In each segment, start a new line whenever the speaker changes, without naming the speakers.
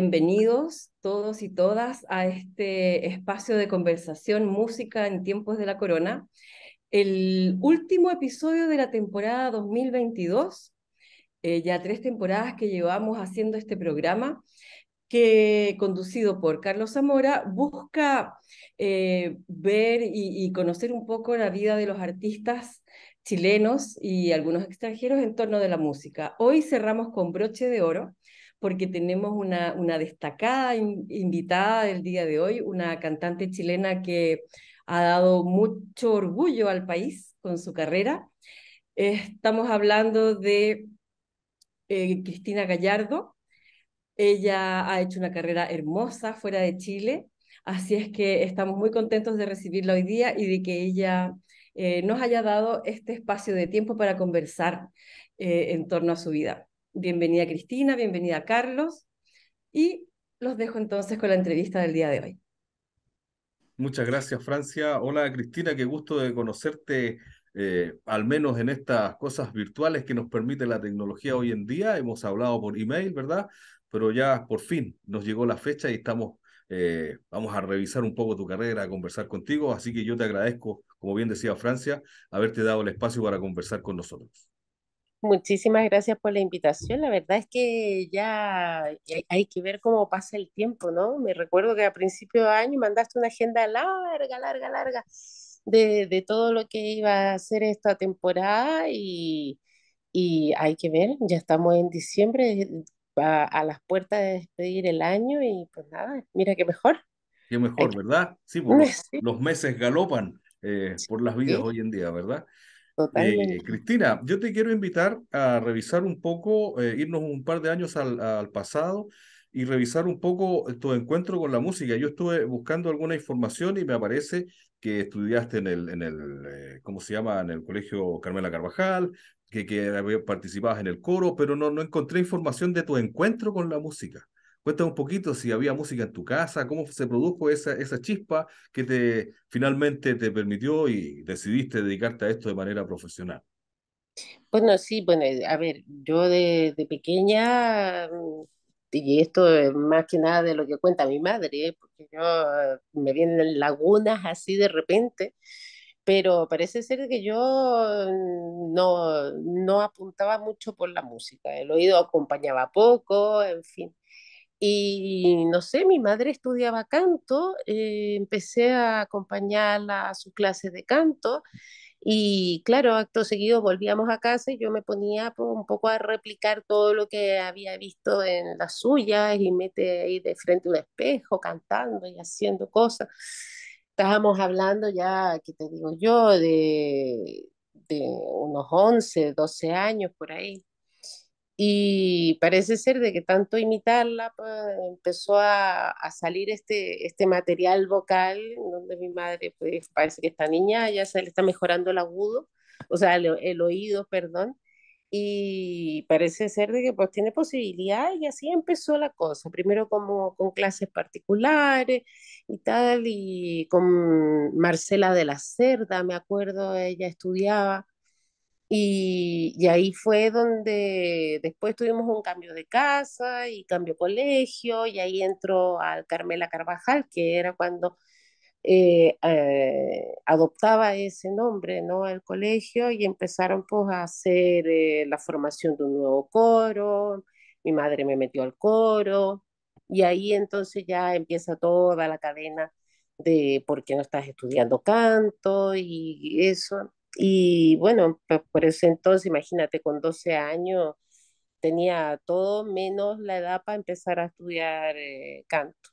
Bienvenidos todos y todas a este espacio de conversación, música en tiempos de la corona, el último episodio de la temporada 2022, eh, ya tres temporadas que llevamos haciendo este programa, que conducido por Carlos Zamora busca eh, ver y, y conocer un poco la vida de los artistas chilenos y algunos extranjeros en torno de la música. Hoy cerramos con broche de oro porque tenemos una, destacada invitada del día de hoy, una cantante chilena que ha dado mucho orgullo al país con su carrera. estamos hablando de eh, Cristina Gallardo. Ella ha hecho una carrera hermosa fuera de Chile, así es que estamos muy contentos de recibirla hoy día y de que ella eh, nos haya dado este espacio de tiempo para conversar eh, en torno a su vida. Bienvenida Cristina, bienvenida Carlos y los dejo entonces con la entrevista del día de hoy.
Muchas gracias Francia. Hola Cristina, qué gusto de conocerte. Eh, al menos en estas cosas virtuales que nos permite la tecnología hoy en día, hemos hablado por email, ¿verdad? Pero ya por fin nos llegó la fecha y estamos eh, vamos a revisar un poco tu carrera, a conversar contigo. Así que yo te agradezco, como bien decía Francia, haberte dado el espacio para conversar con nosotros.
Muchísimas gracias por la invitación. La verdad es que ya eh, hay que ver cómo pasa el tiempo, ¿no? Me recuerdo que a principio de año mandaste una agenda larga, larga, larga de, de todo lo que iba a hacer esta temporada y, hay que ver, ya estamos en diciembre, a, las puertas de despedir el año y pues nada, mira qué mejor.
Qué mejor, ¿verdad? Sí, porque los meses galopan eh, por las vidas hoy en día, ¿verdad? Eh, Cristina, yo te quiero invitar a revisar un poco, eh, irnos un par de años al, pasado y revisar un poco eh, tu encuentro con la música. Yo estuve buscando alguna información y me aparece que estudiaste en el, en el se llama? En el Colegio Carmela Carvajal, que, que participabas en el coro, pero no, no encontré información de tu encuentro con la música. Cuéntame un poquito si había música en tu casa, cómo se produjo esa, esa chispa que te finalmente te permitió y decidiste dedicarte a esto de manera profesional.
Bueno, sí, bueno, eh, a ver, yo de, pequeña, mm, y esto es más que nada de lo que cuenta mi madre, porque yo ah, me vienen lagunas así de repente, pero parece ser que yo mm, no, no apuntaba mucho por la música, el oído acompañaba poco, en fin. Y no sé, mi madre estudiaba canto, eh, empecé a acompañarla a su clase de canto y claro, acto seguido volvíamos a casa y yo me ponía pues, un poco a replicar todo lo que había visto en las suyas y mete ahí de frente un espejo cantando y haciendo cosas. Estábamos hablando ya, que te digo yo, de, de unos 11, 12 años por ahí. Y parece ser de que tanto imitarla pues, empezó a, salir este, este material vocal, donde mi madre, pues parece que esta niña ya se le está mejorando el agudo, o sea, el oído, perdón, y parece ser de que pues tiene posibilidad y así empezó la cosa, primero como con clases particulares y tal, y con Marcela de la Cerda, me acuerdo, ella estudiaba y, ahí fue donde después tuvimos un cambio de casa y cambio de colegio, y ahí entró al Carmela Carvajal, que era cuando eh, eh, adoptaba ese nombre ¿no? al colegio y empezaron pues, a hacer eh, la formación de un nuevo coro, mi madre me metió al coro, y ahí entonces ya empieza toda la cadena de por qué no estás estudiando canto y eso y bueno, pues por eso entonces, imagínate, con 12 años tenía todo menos la edad para empezar a estudiar eh, canto.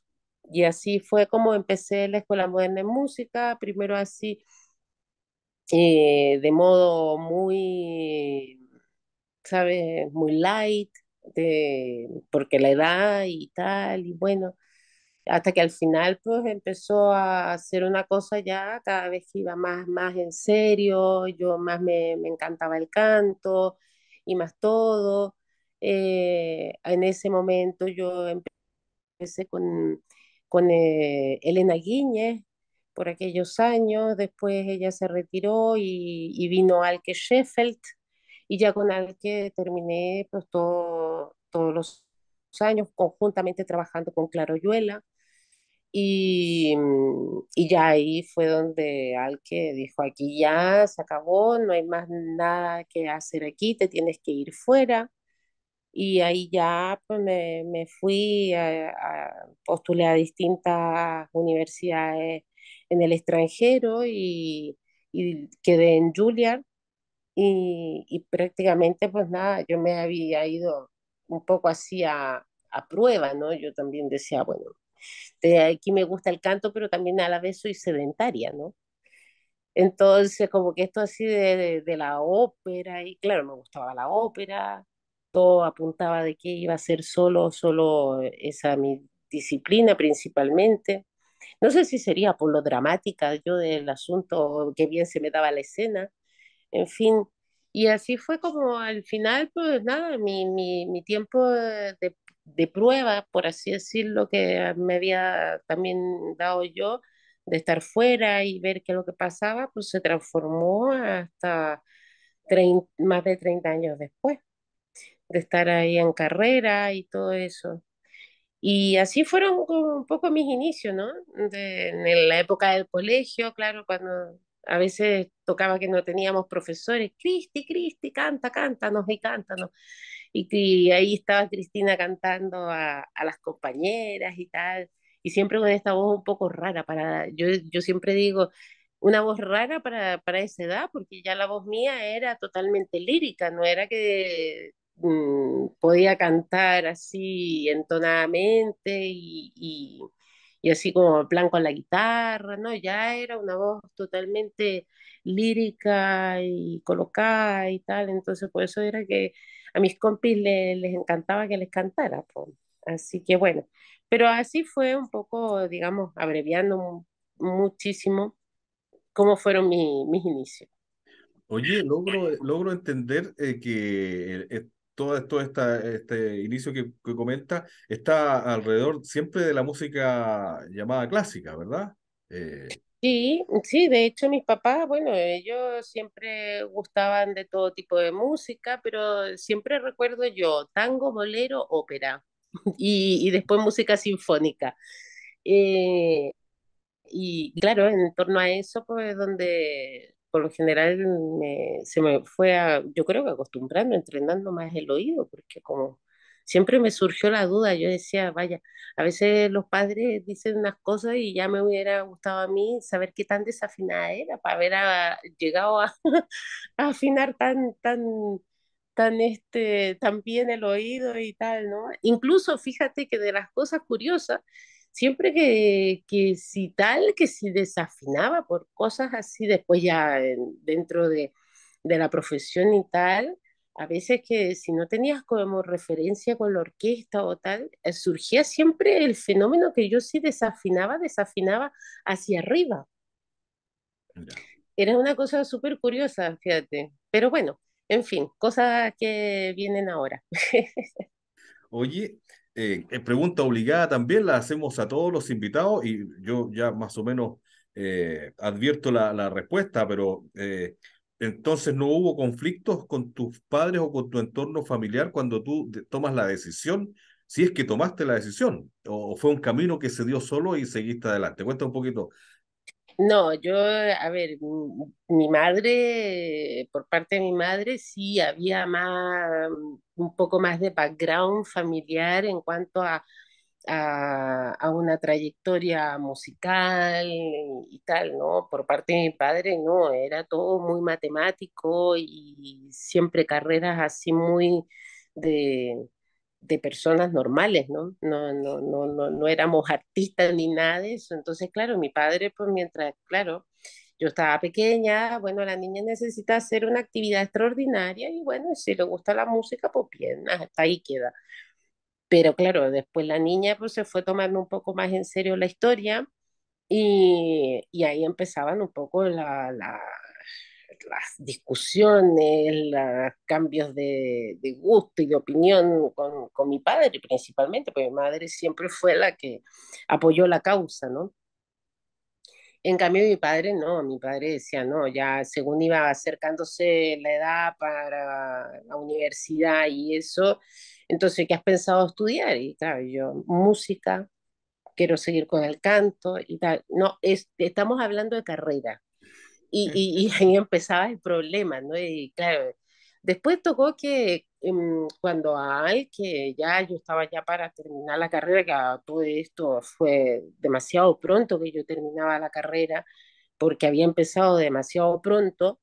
Y así fue como empecé la Escuela Moderna de Música, primero así, eh, de modo muy, ¿sabes? Muy light, de, porque la edad y tal, y bueno, hasta que al final pues empezó a hacer una cosa ya cada vez que iba más, más en serio, yo más me, me encantaba el canto y más todo. Eh, en ese momento yo empecé con, con eh, Elena Guíñez por aquellos años, después ella se retiró y, y vino Alke Sheffield y ya con Alke terminé pues todos los años conjuntamente trabajando con Claroyuela Mm, y, ya ahí fue donde Alke dijo, aquí ya se acabó, no hay más nada que hacer aquí, te tienes que ir fuera. Y ahí ya pues, me, fui, a, a, postulé a distintas universidades en el extranjero y, quedé en Juilliard. Y, prácticamente pues nada, yo me había ido un poco así a, a prueba, ¿no? Yo también decía, bueno, de aquí me gusta el canto, pero también a la vez soy sedentaria, ¿no? Entonces, como que esto así de, de, la ópera, y claro, me gustaba la ópera, todo apuntaba de que iba a ser solo, solo esa mi disciplina principalmente. No sé si sería por lo dramática yo del asunto, que bien se me daba la escena, en fin. Y así fue como al final, pues nada, mi, mi tiempo de, de prueba, por así decirlo, que me había también dado yo de estar fuera y ver qué es lo que pasaba, pues se transformó hasta más de 30 años después, de estar ahí en carrera y todo eso. Y así fueron un poco mis inicios, ¿no? en la época del colegio, claro, cuando a veces tocaba que no teníamos profesores, Cristi, Cristi, canta, cántanos y cántanos y ahí estaba Cristina cantando a, a, las compañeras y tal, y siempre con esta voz un poco rara, para, yo, yo siempre digo, una voz rara para, para esa edad, porque ya la voz mía era totalmente lírica, no era que mm, podía cantar así entonadamente y, y, y así como en plan con la guitarra, ¿no? Ya era una voz totalmente lírica y colocada y tal, entonces por eso era que a mis compis les, encantaba que les cantara, así que bueno, pero así fue un poco, digamos, abreviando muchísimo cómo fueron mis inicios.
Oye, logro, logro entender eh, que todo, esta, este inicio que, que, comenta está alrededor siempre de la música llamada clásica, ¿verdad? Eh,
sí, sí, de hecho mis papás, bueno, ellos siempre gustaban de todo tipo de música, pero siempre recuerdo yo tango, bolero, ópera y, y después música sinfónica. Eh, y claro, en torno a eso, pues donde por lo general se me fue, a, yo creo que acostumbrando, entrenando más el oído, porque como siempre me surgió la duda, yo decía, vaya, a veces los padres dicen unas cosas y ya me hubiera gustado a mí saber qué tan desafinada era para haber ah, llegado a, afinar tan, tan, tan, este, tan bien el oído y tal, ¿no? Incluso fíjate que de las cosas curiosas, siempre que, que si tal, que si desafinaba por cosas así, después ya dentro de, la profesión y tal, a veces que si no tenías como referencia con la orquesta o tal, eh, surgía siempre el fenómeno que yo sí desafinaba, desafinaba hacia arriba. Era una cosa súper curiosa, fíjate. Pero bueno, en fin, cosas que vienen ahora.
Oye, eh, eh, pregunta obligada también la hacemos a todos los invitados y yo ya más o menos eh, advierto la, respuesta, pero eh, entonces no hubo conflictos con tus padres o con tu entorno familiar cuando tú tomas la decisión, si es que tomaste la decisión, o, fue un camino que se dio solo y seguiste adelante. Cuenta un poquito
no, yo, a ver, mi, madre, por parte de mi madre, sí había más, un poco más de background familiar en cuanto a, a, una trayectoria musical y tal, ¿no? Por parte de mi padre, no, era todo muy matemático y siempre carreras así muy de, de personas normales, ¿no? No, no, no, no, no éramos artistas ni nada de eso. Entonces, claro, mi padre, pues mientras, claro, yo estaba pequeña, bueno, la niña necesita hacer una actividad extraordinaria y bueno, si le gusta la música, pues bien, hasta ahí queda. Pero claro, después la niña pues se fue tomando un poco más en serio la historia y, y ahí empezaban un poco la, la, las discusiones, los cambios de, gusto y de opinión con, mi padre principalmente, porque mi madre siempre fue la que apoyó la causa, ¿no? En cambio, mi padre no, mi padre decía, no, ya según iba acercándose la edad para la universidad y eso, entonces, ¿qué has pensado estudiar? Y claro, yo, música, quiero seguir con el canto y tal. No, estamos hablando de carrera, y, y, ahí empezaba el problema, ¿no? Y claro, después tocó que em, cuando que ya yo estaba ya para terminar la carrera, que todo esto fue demasiado pronto que yo terminaba la carrera, porque había empezado demasiado pronto,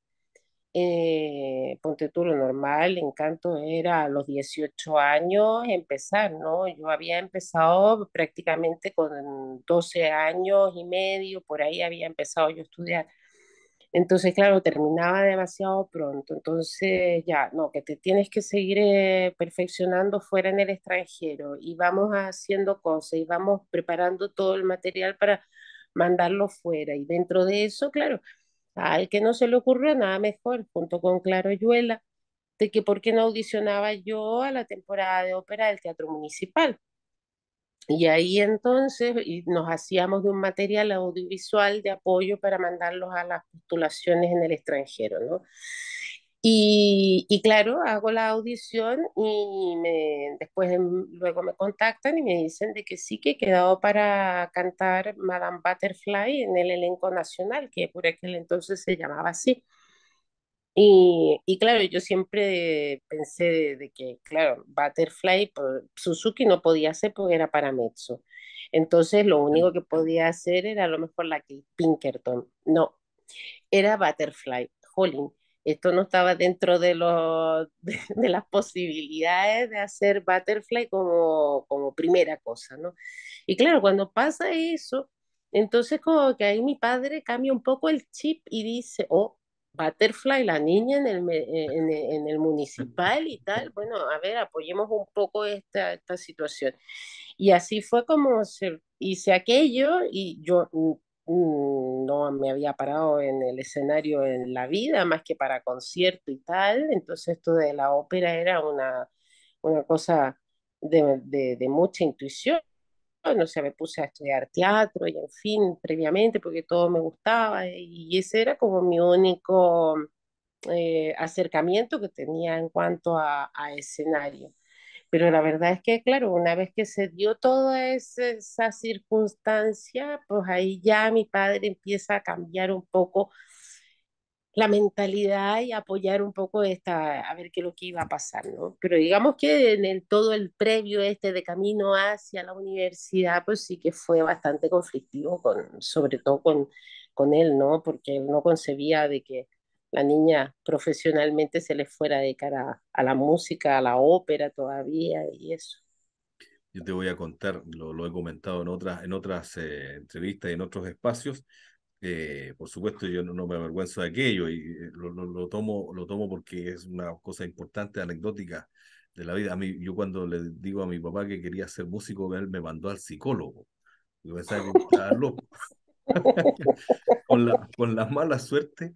eh, ponte tú lo normal, Encanto era a los 18 años empezar, ¿no? Yo había empezado prácticamente con 12 años y medio, por ahí había empezado yo a estudiar. Entonces, claro, terminaba demasiado pronto. Entonces, ya, no, que te tienes que seguir eh, perfeccionando fuera en el extranjero y vamos haciendo cosas y vamos preparando todo el material para mandarlo fuera. Y dentro de eso, claro, al que no se le ocurrió nada mejor, junto con Claro Yuela, de que por qué no audicionaba yo a la temporada de ópera del Teatro Municipal. Y ahí entonces nos hacíamos de un material audiovisual de apoyo para mandarlos a las postulaciones en el extranjero, ¿no? Y, claro, hago la audición y después luego me contactan y me dicen de que sí, que he quedado para cantar Madame Butterfly en el elenco nacional, que por aquel entonces se llamaba así. Y, claro, yo siempre pensé de, que, claro, Butterfly pues, Suzuki no podía hacer porque era para mezzo. Entonces lo único que podía hacer era a lo mejor la que Pinkerton. No, era Butterfly. Jolín, esto no estaba dentro de, los, de, las posibilidades de hacer Butterfly como, como primera cosa, ¿no? Y claro, cuando pasa eso, entonces como que ahí mi padre cambia un poco el chip y dice, oh, Butterfly, la niña en el, eh, eh, municipal y tal. Bueno, a ver, apoyemos un poco esta, situación. Y así fue como se hice aquello y yo no me había parado en el escenario en la vida, más que para concierto y tal. Entonces esto de la ópera era una, una cosa de mucha intuición no sé, me puse a estudiar teatro y en fin, previamente, porque todo me gustaba y ese era como mi único eh, acercamiento que tenía en cuanto a, escenario. Pero la verdad es que, claro, una vez que se dio toda esa circunstancia, pues ahí ya mi padre empieza a cambiar un poco la mentalidad y apoyar un poco esta, a ver qué es lo que iba a pasar, ¿no? Pero digamos que en el, todo el previo este de camino hacia la universidad, pues sí que fue bastante conflictivo, con, sobre todo con, con él, ¿no? Porque él no concebía de que la niña profesionalmente se le fuera de cara a la música, a la ópera todavía y eso.
Yo te voy a contar, lo, he comentado en otras, en otras eh, entrevistas y en otros espacios, eh, por supuesto, yo no, me avergüenzo de aquello y eh, lo, tomo, lo tomo porque es una cosa importante, anecdótica de la vida. A mí, yo cuando le digo a mi papá que quería ser músico, él me mandó al psicólogo. con, la, con la mala suerte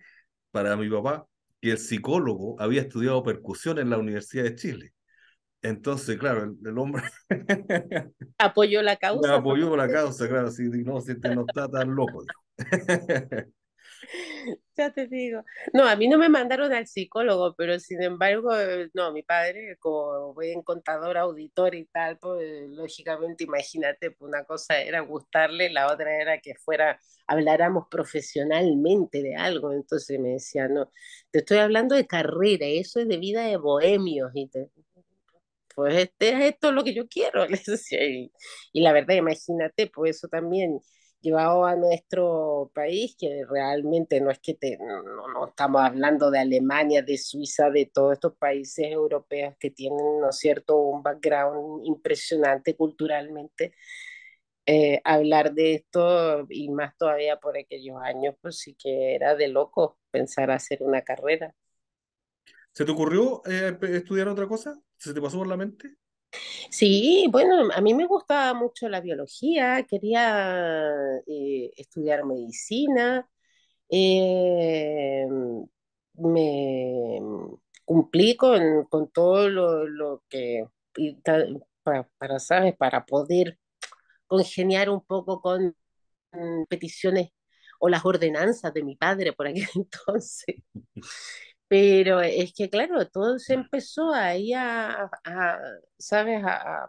para mi papá, que el psicólogo había estudiado percusión en la Universidad de Chile. Entonces, claro, el, hombre
apoyó la causa. apoyó la
causa, claro, si no, si te este no está tan loco.
ya te digo. No, a mí no me mandaron al psicólogo, pero sin embargo, no, mi padre, como en contador, auditor y tal, pues lógicamente, imagínate, pues, una cosa era gustarle, la otra era que fuera, habláramos profesionalmente de algo. Entonces me decía, no, te estoy hablando de carrera, eso es de vida de bohemios. Y te, pues este, esto es lo que yo quiero, Y, la verdad, imagínate, pues eso también llevado a nuestro país, que realmente no es que te, no, no, estamos hablando de Alemania, de Suiza, de todos estos países europeos que tienen, ¿no es cierto?, un background impresionante culturalmente. Eh, hablar de esto y más todavía por aquellos años, pues sí que era de loco pensar hacer una carrera.
¿Se te ocurrió eh, estudiar otra cosa? ¿Se te pasó por la mente? Sí,
bueno, a mí me gustaba mucho la biología, quería eh, estudiar medicina, eh, me cumplí con, todo lo, que, para, para, ¿sabes? Para poder congeniar un poco con peticiones o las ordenanzas de mi padre por aquel entonces. Pero es que, claro, todo se empezó ahí a, a ¿sabes? A,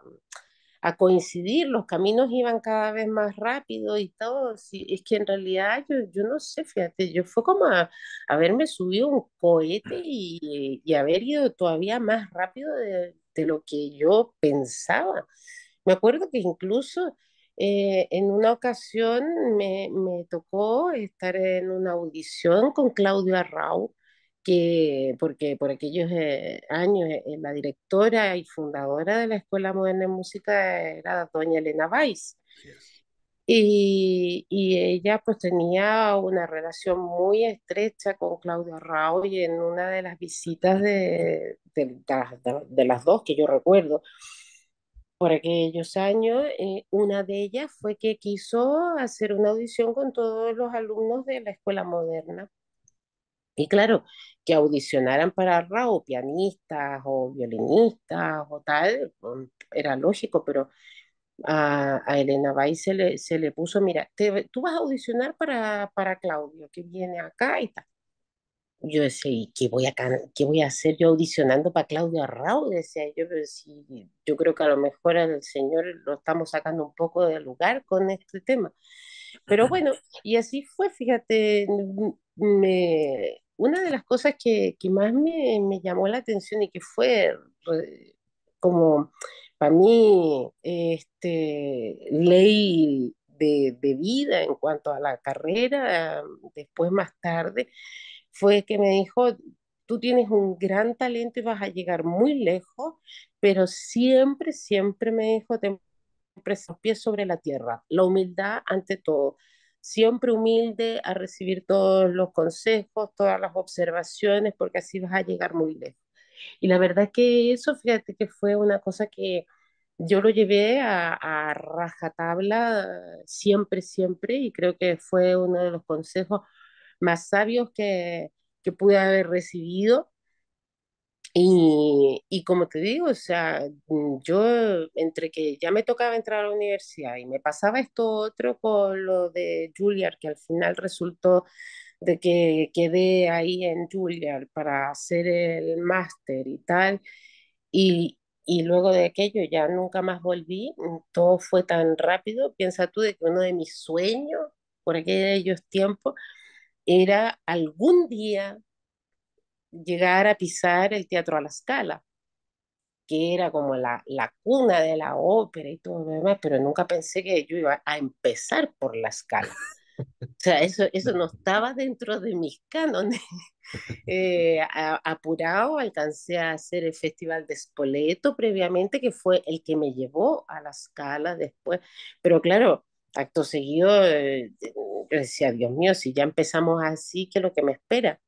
coincidir, los caminos iban cada vez más rápido y todo. es que en realidad yo, no sé, fíjate, yo fue como a, haberme subido un cohete y, y, haber ido todavía más rápido de, lo que yo pensaba. Me acuerdo que incluso eh, en una ocasión me, me tocó estar en una audición con Claudio Arrau que porque por aquellos eh, años eh, eh, la directora y fundadora de la Escuela Moderna de Música era doña Elena Weiss. Y, y, ella pues tenía una relación muy estrecha con Claudio Rao y en una de las visitas de, de, las dos que yo recuerdo, por aquellos años, una de ellas fue que quiso hacer una audición con todos los alumnos de la escuela moderna. Y claro, que audicionaran para Ra pianistas o violinistas o tal, mm, era lógico, pero a, Elena Bay se le, puso, mira, te, tú vas a audicionar para, para Claudio, que viene acá y tal. Yo decía, ¿y qué voy a, qué voy a hacer yo audicionando para Claudio Raúl? Decía yo, yo creo que a lo mejor al señor lo estamos sacando un poco de lugar con este tema. Pero bueno, y así fue, fíjate, me, una de las cosas que, que más me, me, llamó la atención y que fue como para mí este, ley de, de, vida en cuanto a la carrera, después más tarde, fue que me dijo, tú tienes un gran talento y vas a llegar muy lejos, pero siempre, siempre me dijo, te pies sobre la tierra, la humildad ante todo, siempre humilde a recibir todos los consejos, todas las observaciones, porque así vas a llegar muy lejos. Y la verdad es que eso, fíjate que fue una cosa que yo lo llevé a, a, rajatabla siempre, siempre, y creo que fue uno de los consejos más sabios que, que pude haber recibido. Y, y, como te digo, o sea, mm, yo entre que ya me tocaba entrar a la universidad y me pasaba esto otro con lo de Juilliard, que al final resultó de que quedé ahí en Juilliard para hacer el máster y tal, y, y luego de aquello ya nunca más volví, mm, todo fue tan rápido, piensa tú de que uno de mis sueños por aquellos tiempos era algún día llegar a pisar el Teatro a la escala que era como la, la cuna de la ópera y todo lo demás, pero nunca pensé que yo iba a empezar por la escala O sea, eso, eso no estaba dentro de mis cánones. Eh, apurado alcancé a hacer el Festival de Spoleto previamente, que fue el que me llevó a la escala después. Pero claro, acto seguido, eh, decía, Dios mío, si ya empezamos así, ¿qué es lo que me espera?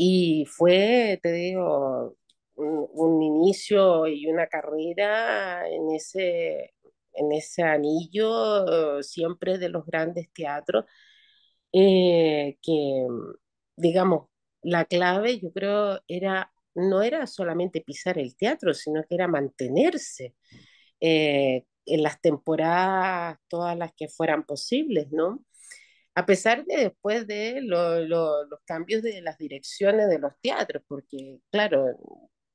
Y fue, te digo, un, inicio y una carrera en ese, en ese anillo, siempre de los grandes teatros, eh, que, digamos, la clave yo creo era, no era solamente pisar el teatro, sino que era mantenerse eh, en las temporadas, todas las que fueran posibles, ¿no? a pesar de después de los cambios de las direcciones de los teatros, porque claro,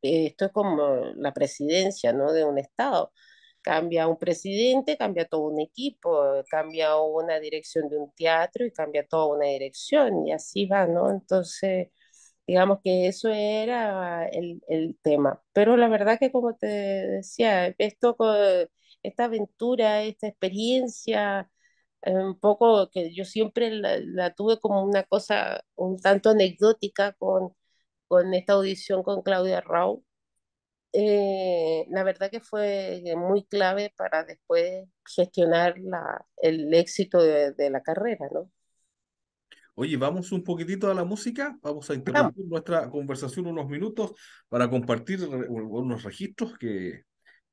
eh, esto es como la presidencia ¿no? de un Estado. Cambia un presidente, cambia todo un equipo, cambia una dirección de un teatro y cambia toda una dirección y así va, ¿no? Entonces, digamos que eso era el, tema. Pero la verdad que como te decía, esto, esta aventura, esta experiencia, un poco que yo siempre la, la, tuve como una cosa un tanto anecdótica con, con esta audición con Claudia Rau. Eh, la verdad que fue muy clave para después gestionar la, el éxito de, de, la carrera, ¿no?
Oye, vamos un poquitito a la música, vamos a interrumpir nuestra conversación unos minutos para compartir unos registros que,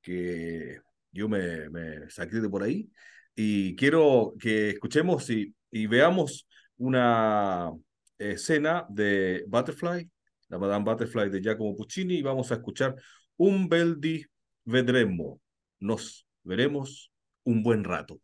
que yo me, me saqué de por ahí. Y quiero que escuchemos y, veamos una escena de Butterfly, la Madame Butterfly de Giacomo Puccini, y vamos a escuchar un bel di vedremo. Nos veremos un buen rato.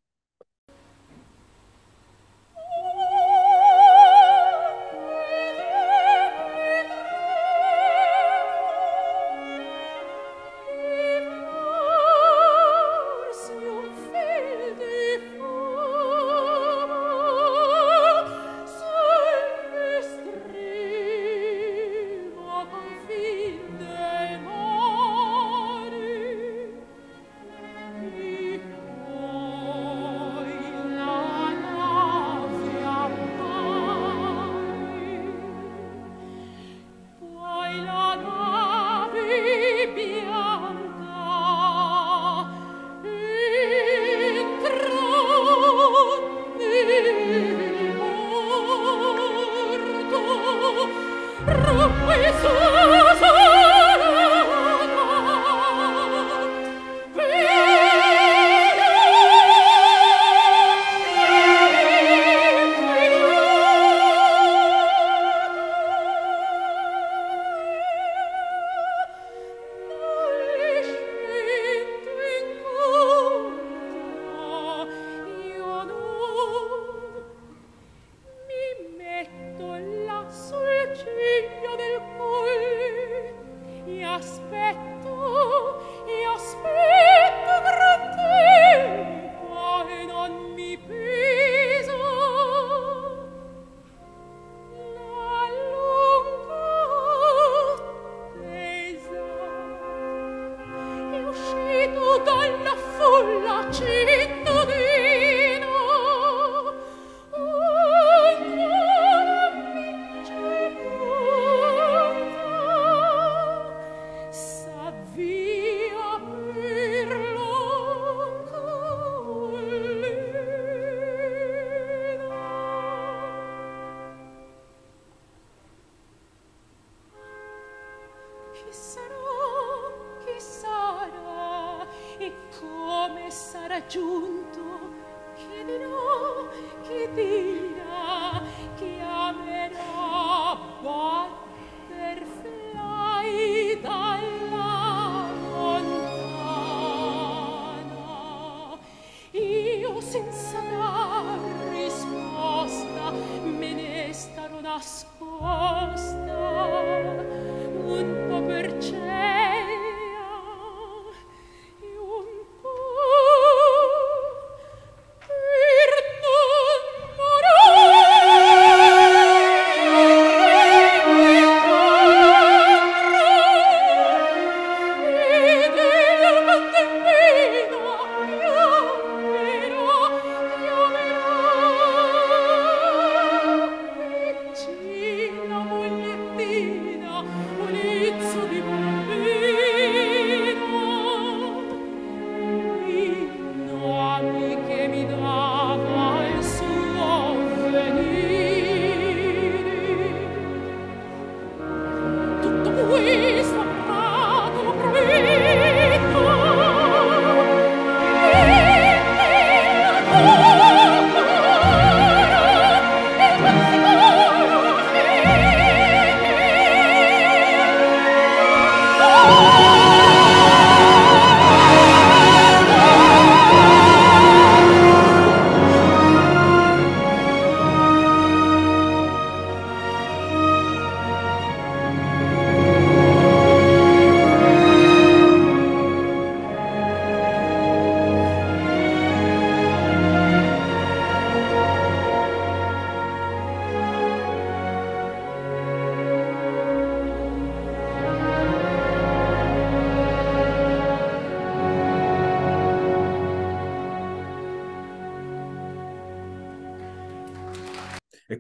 gospel.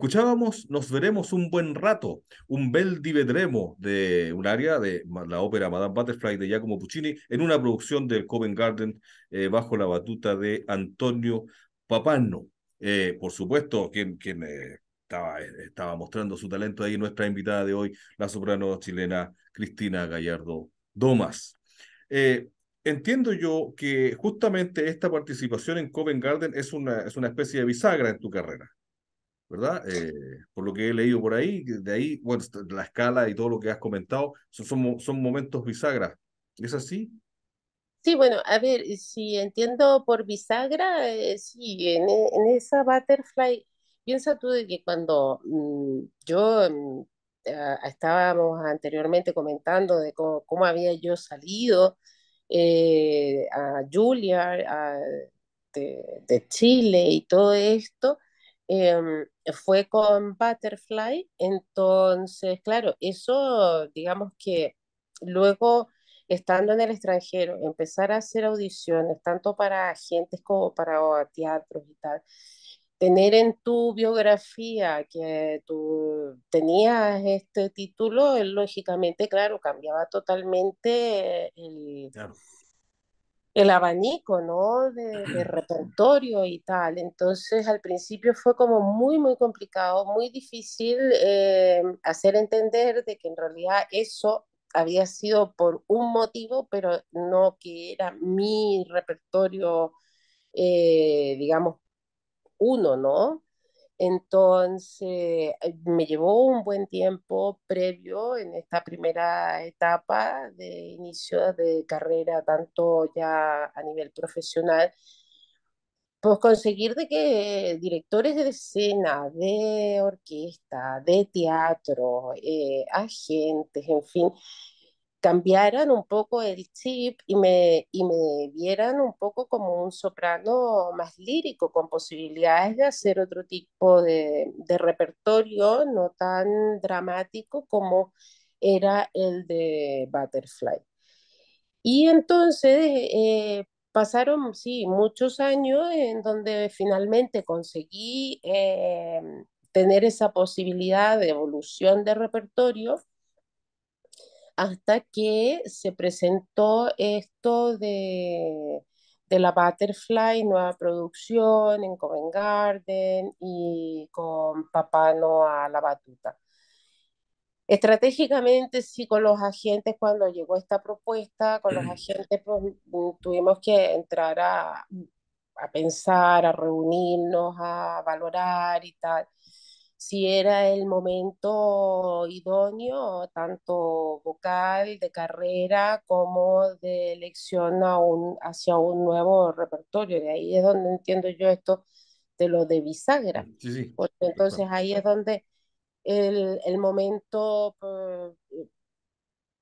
Escuchábamos Nos veremos un buen rato, un bel vedremo de un área de la ópera Madame Butterfly de Giacomo Puccini en una producción del Covent Garden eh, bajo la batuta de Antonio Papano. Eh, por supuesto, quien, quien eh, estaba, estaba mostrando su talento ahí, nuestra invitada de hoy, la soprano chilena Cristina Gallardo Domas. Entiendo yo que justamente esta participación en Covent Garden es una, es una especie de bisagra en tu carrera. ¿verdad? Eh, por lo que he leído por ahí, de ahí, bueno, la escala y todo lo que has comentado, son, son, son momentos bisagras. ¿Es así?
Sí, bueno, a ver, si entiendo por bisagra, eh, sí, e, en, esa butterfly, piensa tú de que cuando mm, yo mm, ah, estábamos anteriormente comentando de cómo, había yo salido eh, a Julia a, de, de Chile y todo esto, Em, fue con Butterfly, entonces, claro, eso, digamos que luego estando en el extranjero, empezar a hacer audiciones, tanto para agentes como para teatros y tal, tener en tu biografía que tú tenías este título, lógicamente, claro, cambiaba totalmente el el abanico, ¿no? De, repertorio y tal. Entonces, al principio fue como muy, muy complicado, muy difícil eh, hacer entender de que en realidad eso había sido por un motivo, pero no que era mi repertorio, eh, digamos, uno, ¿no? Entonces, eh, me llevó un buen tiempo previo en esta primera etapa de inicio de carrera, tanto ya a nivel profesional, pues conseguir de que directores de escena, de orquesta, de teatro, eh, agentes, en fin, cambiaran un poco el chip y me, me vieran un poco como un soprano más lírico, con posibilidades de hacer otro tipo de, repertorio, no tan dramático como era el de Butterfly. Y entonces eh, pasaron, sí, muchos años en donde finalmente conseguí eh, tener esa posibilidad de evolución de repertorio hasta que se presentó esto de, la Butterfly, nueva producción en Covent Garden y con Papano a la batuta. Estratégicamente, sí, con los agentes, cuando llegó esta propuesta, con los agentes pues, mm, tuvimos que entrar a, a pensar, a reunirnos, a valorar y tal si era el momento idóneo, tanto vocal, de carrera, como de elección hacia un nuevo repertorio. De ahí es donde entiendo yo esto de lo de bisagra. Mm, entonces ahí es donde el, momento... Eh,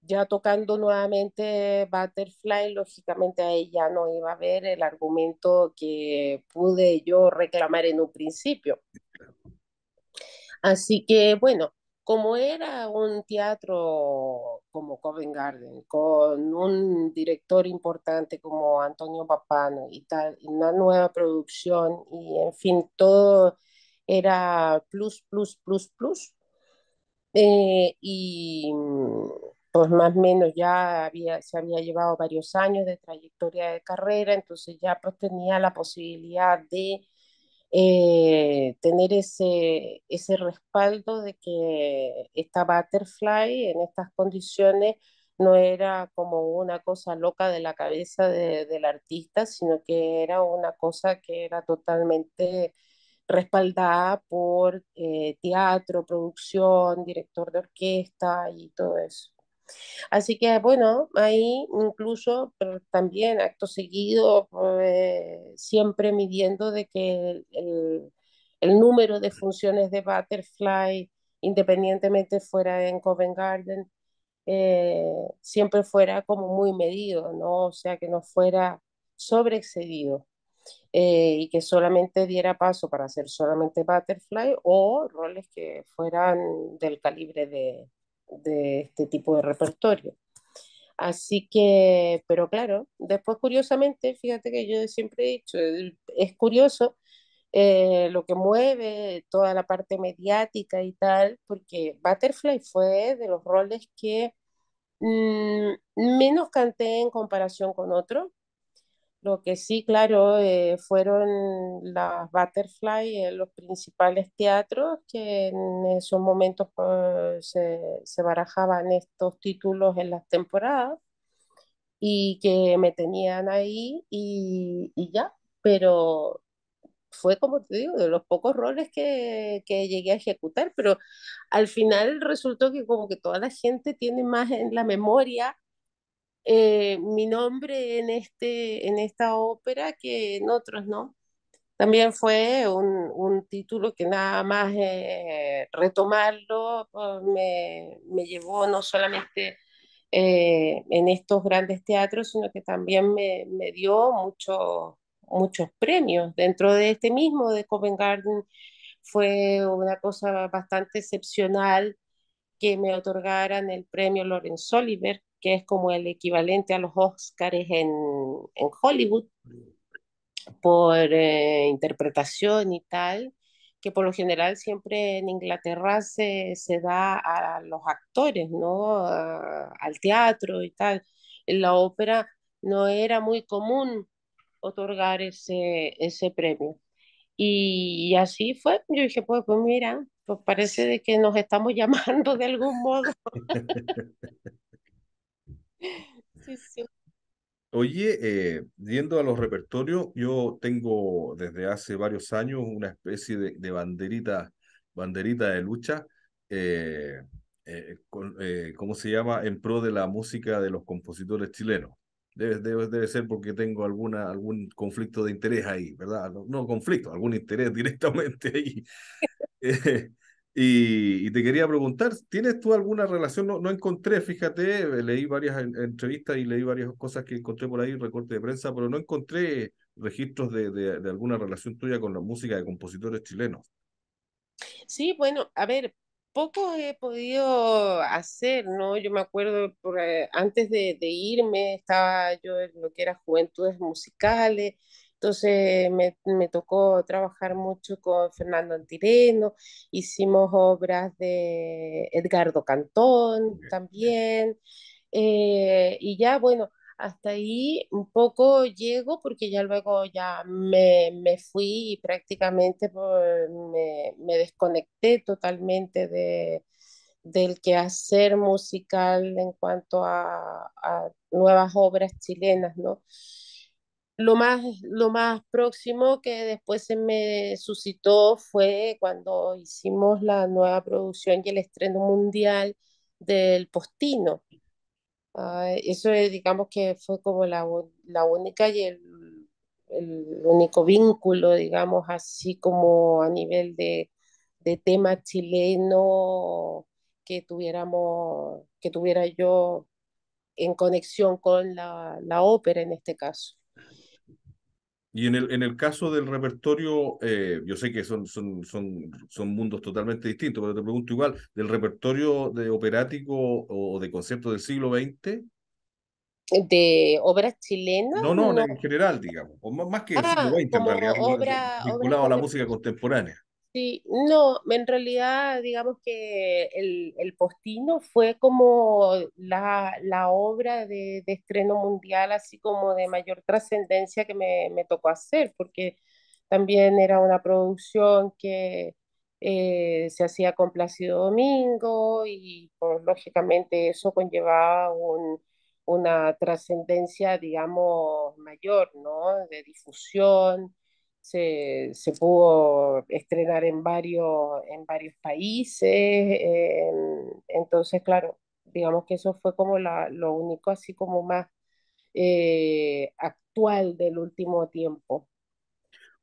ya tocando nuevamente Butterfly, lógicamente ahí ya no iba a haber el argumento que pude yo reclamar en un principio. Así que bueno, como era un teatro como Covent Garden, con un director importante como Antonio Papano y tal, una nueva producción y en fin, todo era plus, plus, plus, plus. Eh, y pues más o menos ya había, se había llevado varios años de trayectoria de carrera, entonces ya pues tenía la posibilidad de eh, tener ese, respaldo de que esta butterfly en estas condiciones no era como una cosa loca de la cabeza del artista, sino que era una cosa que era totalmente respaldada por eh, teatro, producción, director de orquesta y todo eso. Así que bueno, ahí incluso también acto seguido, eh, siempre midiendo de que el, número de funciones de Butterfly, independientemente fuera en Covent Garden, eh, siempre fuera como muy medido, ¿no? O sea, que no fuera sobreexcedido. Eh, y que solamente diera paso para hacer solamente butterfly o roles que fueran del calibre de, de este tipo de repertorio. Así que, pero claro, después curiosamente, fíjate que yo siempre he dicho, es curioso eh, lo que mueve toda la parte mediática y tal, porque Butterfly fue de los roles que mm, menos canté en comparación con otros, lo que sí, claro, eh, fueron las Butterfly, en eh, los principales teatros que en esos momentos eh, se, barajaban estos títulos en las temporadas y que me tenían ahí y, ya, pero fue como te digo, de los pocos roles que, que, llegué a ejecutar, pero al final resultó que como que toda la gente tiene más en la memoria eh, mi nombre en, este, en esta ópera que en otros, ¿no? También fue un, un título que nada más eh, retomarlo pues, me, me, llevó no solamente eh, en estos grandes teatros, sino que también me, me dio muchos muchos premios. Dentro de este mismo, de Covent Garden, fue una cosa bastante excepcional que me otorgaran el premio Lorenz Oliver, que es como el equivalente a los Oscars en, en Hollywood, por eh, interpretación y tal, que por lo general siempre en Inglaterra se, se da a los actores, ¿no? al teatro y tal. En la ópera no era muy común otorgar ese, ese premio. Y, así fue, yo dije, pues, pues mira, pues parece de que nos estamos llamando de algún modo.
Sí, sí.
Oye, eh, yendo a los repertorios, yo tengo desde hace varios años una especie de, banderita, banderita de lucha, eh, eh, eh, ¿cómo se llama? En pro de la música de los compositores chilenos. Debe, debe, ser porque tengo alguna, algún conflicto de interés ahí, ¿verdad? No, no conflicto, algún interés directamente ahí. Y, te quería preguntar, ¿tienes tú alguna relación? No, encontré, fíjate, leí varias entrevistas y leí varias cosas que encontré por ahí, recorte de prensa, pero no encontré registros de, alguna relación tuya con la música de compositores chilenos.
Sí, bueno, a ver, poco he podido hacer, ¿no? Yo me acuerdo, eh, antes de, de, irme, estaba yo en lo que era Juventudes Musicales, entonces me, tocó trabajar mucho con Fernando Antireno, hicimos obras de Edgardo Cantón también, eh, y ya bueno, hasta ahí un poco llego porque ya luego ya me, fui y prácticamente pues, me, desconecté totalmente de, del quehacer musical en cuanto a, a nuevas obras chilenas, ¿no? lo más, lo más próximo que después se me suscitó fue cuando hicimos la nueva producción y el estreno mundial del Postino. Ah, eso digamos que fue como la, única y el, único vínculo, digamos, así como a nivel de, tema chileno que tuviéramos, que tuviera yo en conexión con la, la ópera en este caso.
Y en el, en el caso del repertorio, eh, yo sé que son, son, son, son mundos totalmente distintos, pero te pregunto igual, ¿del repertorio de operático o de concierto del siglo XX?
¿De obras chilenas? No, no, en
general, digamos, más, que ah, siglo XX, en realidad, vinculado a la música contemporánea.
Sí, no, en realidad digamos que el, postino fue como la, obra de, estreno mundial, así como de mayor trascendencia que me, tocó hacer, porque también era una producción que eh, se hacía con Plácido Domingo y pues, lógicamente eso conllevaba una trascendencia, digamos, mayor, ¿no? De difusión se, se pudo estrenar en varios, en varios países, entonces, claro, digamos que eso fue como lo único así como más eh, actual del último tiempo.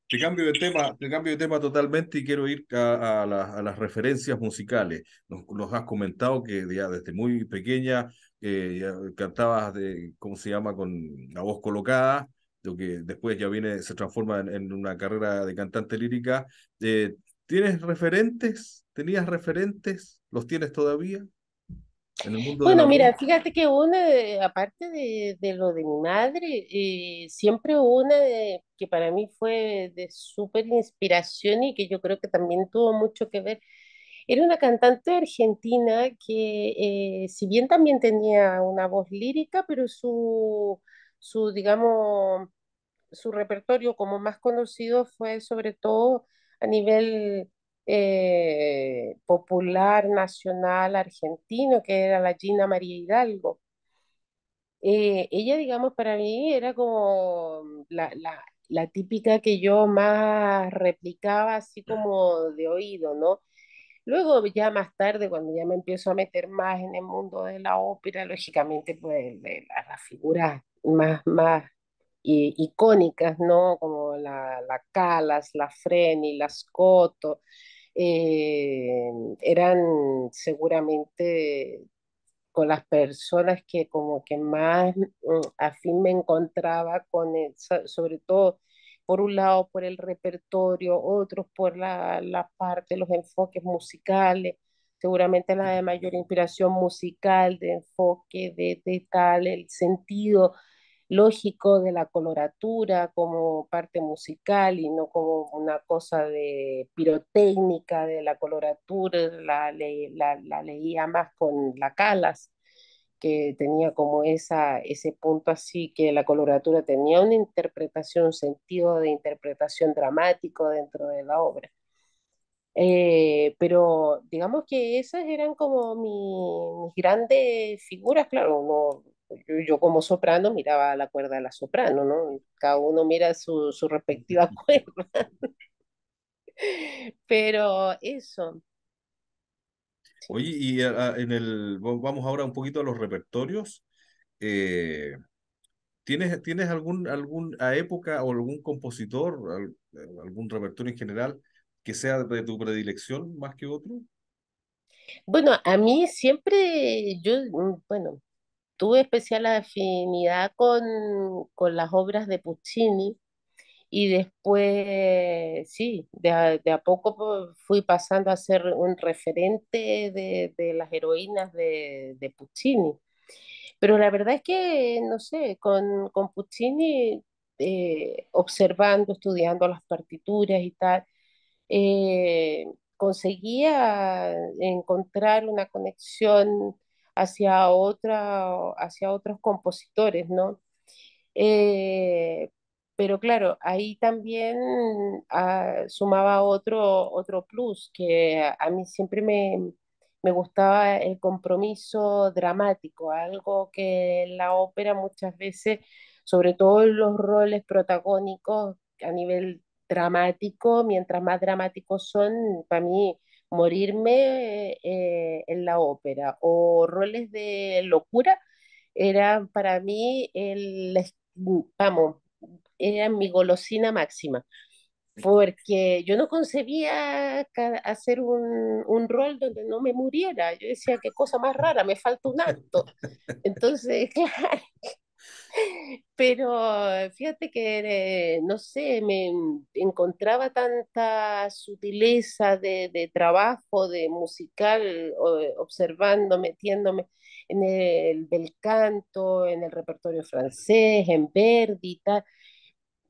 Te cambio de tema, cambio de tema totalmente y quiero ir a, las referencias musicales. Nos, has comentado que ya desde muy pequeña eh, cantabas de, ¿cómo se llama? con la voz colocada lo que después ya viene, se transforma en, una carrera de cantante lírica. Eh, ¿Tienes referentes? ¿Tenías referentes? ¿Los tienes todavía? bueno, mira,
fíjate que una, aparte de, de lo de mi madre, eh, siempre una que para mí fue de súper inspiración y que yo creo que también tuvo mucho que ver, era una cantante argentina que eh, si bien también tenía una voz lírica, pero su, su, digamos, su repertorio como más conocido fue sobre todo a nivel eh, popular, nacional, argentino, que era la Gina María Hidalgo. Eh, ella, digamos, para mí era como la, típica que yo más replicaba así como de oído, ¿no? Luego ya más tarde, cuando ya me empiezo a meter más en el mundo de la ópera, lógicamente, pues la figuras más, más icónicas, ¿no? Como la, Calas, la Freni, las coto, eh, eran seguramente con las personas que como que más mm, fin me encontraba con, sobre todo por un lado por el repertorio, otros por la, la parte, los enfoques musicales, seguramente la de mayor inspiración musical, de enfoque, de, de tal, el sentido lógico de la coloratura como parte musical y no como una cosa de pirotécnica de la coloratura, la, leía más con la Calas, que tenía como esa, ese punto así, que la coloratura tenía una interpretación, un sentido de interpretación dramático dentro de la obra. Eh, pero digamos que esas eran como mis, grandes figuras, claro, yo, como soprano miraba la cuerda de la soprano, ¿no? Cada uno mira su, su respectiva cuerda. Pero eso.
Oye, y ah, ah, en el, vamos ahora un poquito a los repertorios. Eh, ¿tienes, ¿Tienes algún alguna época o algún compositor, algún repertorio en general que sea de tu predilección más que otro?
Bueno, a mí siempre, yo, mm, bueno, tuve especial afinidad con, con las obras de Puccini y después, sí, de a, poco pues, fui pasando a ser un referente de, las heroínas de, de, Puccini. Pero la verdad es que, no sé, con, con Puccini, eh, observando, estudiando las partituras y tal, eh, conseguía encontrar una conexión hacia, otra, hacia otros compositores, ¿no? Eh, pero claro, ahí también ah, sumaba otro, otro plus, que a mí siempre me, gustaba el compromiso dramático, algo que la ópera muchas veces, sobre todo los roles protagónicos a nivel dramático, mientras más dramáticos son, para mí morirme eh, en la ópera o roles de locura eran para mí el, vamos, era mi golosina máxima, porque yo no concebía hacer un, un, rol donde no me muriera, yo decía, qué cosa más rara, me falta un acto. Entonces, claro, Pero eh, fíjate que, eh, no sé, me encontraba tanta sutileza de, trabajo, de musical, eh, observando, metiéndome en el del canto, en el repertorio francés, en Verdi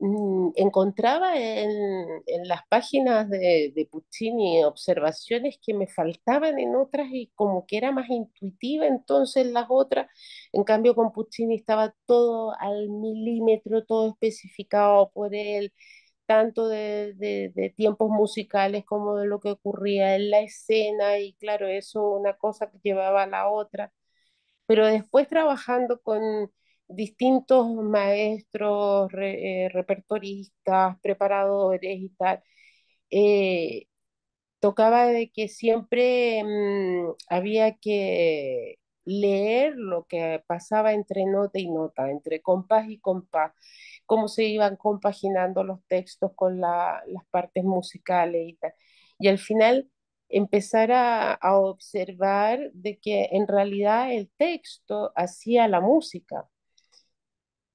Mm, encontraba en, las páginas de, Puccini observaciones que me faltaban en otras y como que era más intuitiva entonces las otras. En cambio con Puccini estaba todo al milímetro, todo especificado por él, tanto de tiempos musicales como de lo que ocurría en la escena y claro, eso una cosa que llevaba a la otra. Pero después trabajando con distintos maestros, eh, repertoristas, preparadores y tal, eh, tocaba de que siempre mm, había que leer lo que pasaba entre nota y nota, entre compás y compás, cómo se iban compaginando los textos con las partes musicales y tal. Y al final empezar a, observar de que en realidad el texto hacía la música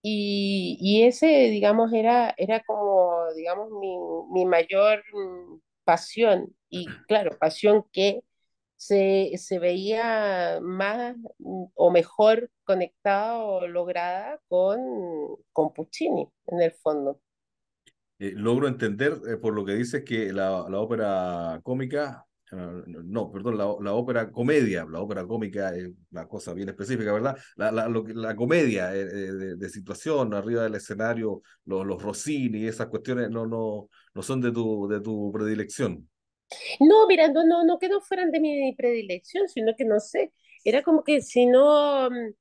y, ese, digamos, era, era como, digamos, mi, mayor mm, pasión. Y claro, pasión que se, veía más mm, o mejor conectada o lograda con,
con Puccini, en el fondo. Eh, logro entender eh, por lo que dices que la, ópera cómica no, perdón, la, la, ópera comedia, la ópera cómica es una cosa bien específica, ¿verdad? La, la, la comedia eh, eh, de, de, situación arriba del escenario, los, los Rossini, esas cuestiones no, no, no son de tu, de tu predilección.
No, mira, no, no, no que no fueran de mi predilección, sino que no sé, era como que si no, mm,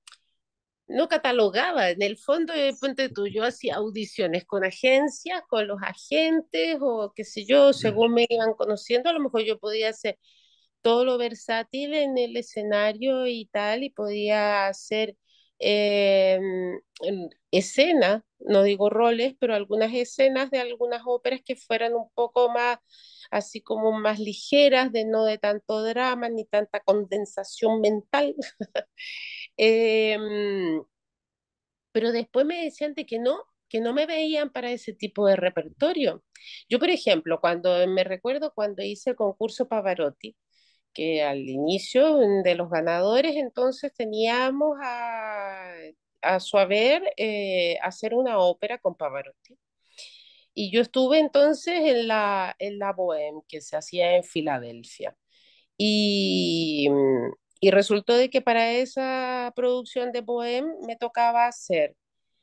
no catalogaba. En el fondo, eh, yo hacía audiciones con agencias, con los agentes o qué sé yo, según me iban conociendo, a lo mejor yo podía hacer todo lo versátil en el escenario y tal, y podía hacer eh, escenas, no digo roles, pero algunas escenas de algunas óperas que fueran un poco más así como más ligeras, de no de tanto drama ni tanta condensación mental. Em, pero después me decían de que no, que no me veían para ese tipo de repertorio. Yo, por ejemplo, cuando me recuerdo cuando hice el concurso Pavarotti, que al inicio de los ganadores entonces teníamos a, a su haber eh, hacer una ópera con Pavarotti. Y yo estuve entonces en la, en la Bohème que se hacía en Filadelfia. Y, mm, y resultó de que para esa producción de Bohème me tocaba hacer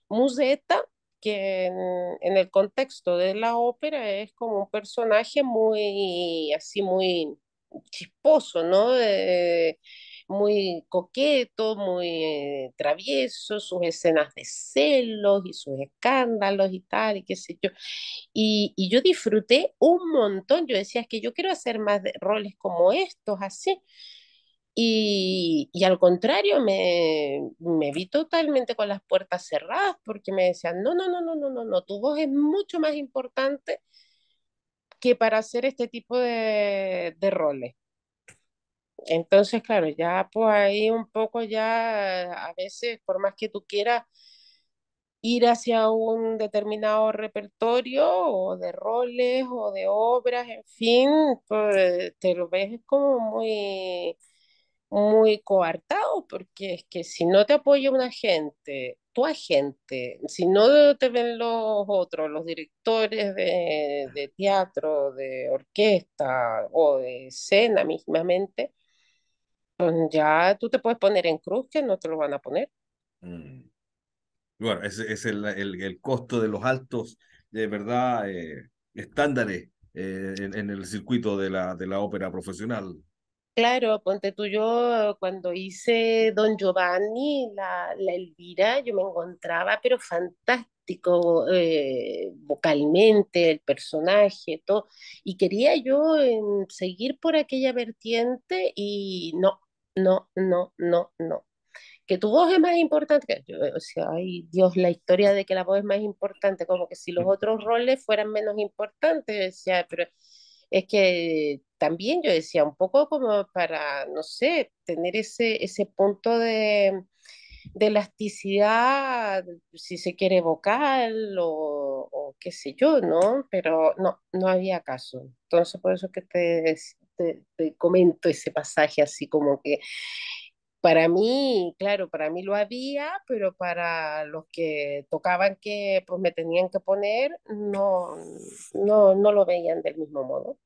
Musetta, que en, el contexto de la ópera es como un personaje muy, así muy chisposo, ¿no? Eh, muy coqueto, muy travieso, sus escenas de celos y sus escándalos y tal, y qué sé yo. Y, yo disfruté un montón, yo decía, que yo quiero hacer más roles como estos, así. Y, y, al contrario, me, me, vi totalmente con las puertas cerradas porque me decían, no, no, no, no, no, no, no, tu voz es mucho más importante que para hacer este tipo de, de roles. Entonces, claro, ya pues ahí un poco ya a veces, por más que tú quieras ir hacia un determinado repertorio o de roles o de obras, en fin, pues, te lo ves como muy muy coartado, porque es que si no te apoya una gente, tu agente, si no te ven los otros, los directores de, teatro, de orquesta o de escena mismamente, pues ya tú te puedes poner en cruz que no te lo van a poner.
Mm. Bueno, ese es el, costo de los altos, de verdad, eh, estándares eh, en, el circuito de la, de la ópera profesional.
Claro, ponte tú yo, cuando hice Don Giovanni, la, Elvira, yo me encontraba, pero fantástico eh, vocalmente, el personaje, todo. Y quería yo em, seguir por aquella vertiente y no, no, no, no, no. Que tu voz es más importante, que o sea, ay Dios, la historia de que la voz es más importante, como que si los otros roles fueran menos importantes, decía, pero es que también yo decía, un poco como para, no sé, tener ese, ese punto de, elasticidad, si se quiere vocal o, qué sé yo, ¿no? Pero no, no había caso. Entonces, por eso que te, te, comento ese pasaje así como que para mí, claro, para mí lo había, pero para los que tocaban que pues me tenían que poner, no, no, no lo veían del mismo modo.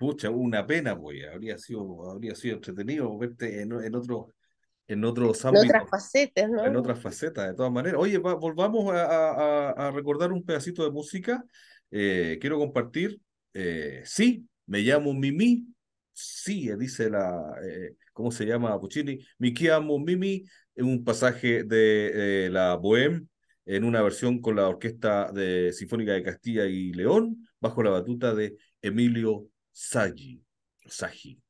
Pucha, una pena, pues, habría sido, habría sido entretenido verte en, en otros ámbitos. En
otras facetas, ¿no? En otras
facetas, de todas maneras. Oye, volvamos a, recordar un pedacito de música. Eh, quiero compartir. Eh, sí, me llamo Mimi. Sí, eh, dice la, ¿cómo se llama Puccini? Mi amo Mimi, un pasaje de la Bohème en una versión con la Orquesta Sinfónica de Castilla y León, bajo la batuta de Emilio Sadi, Sahi.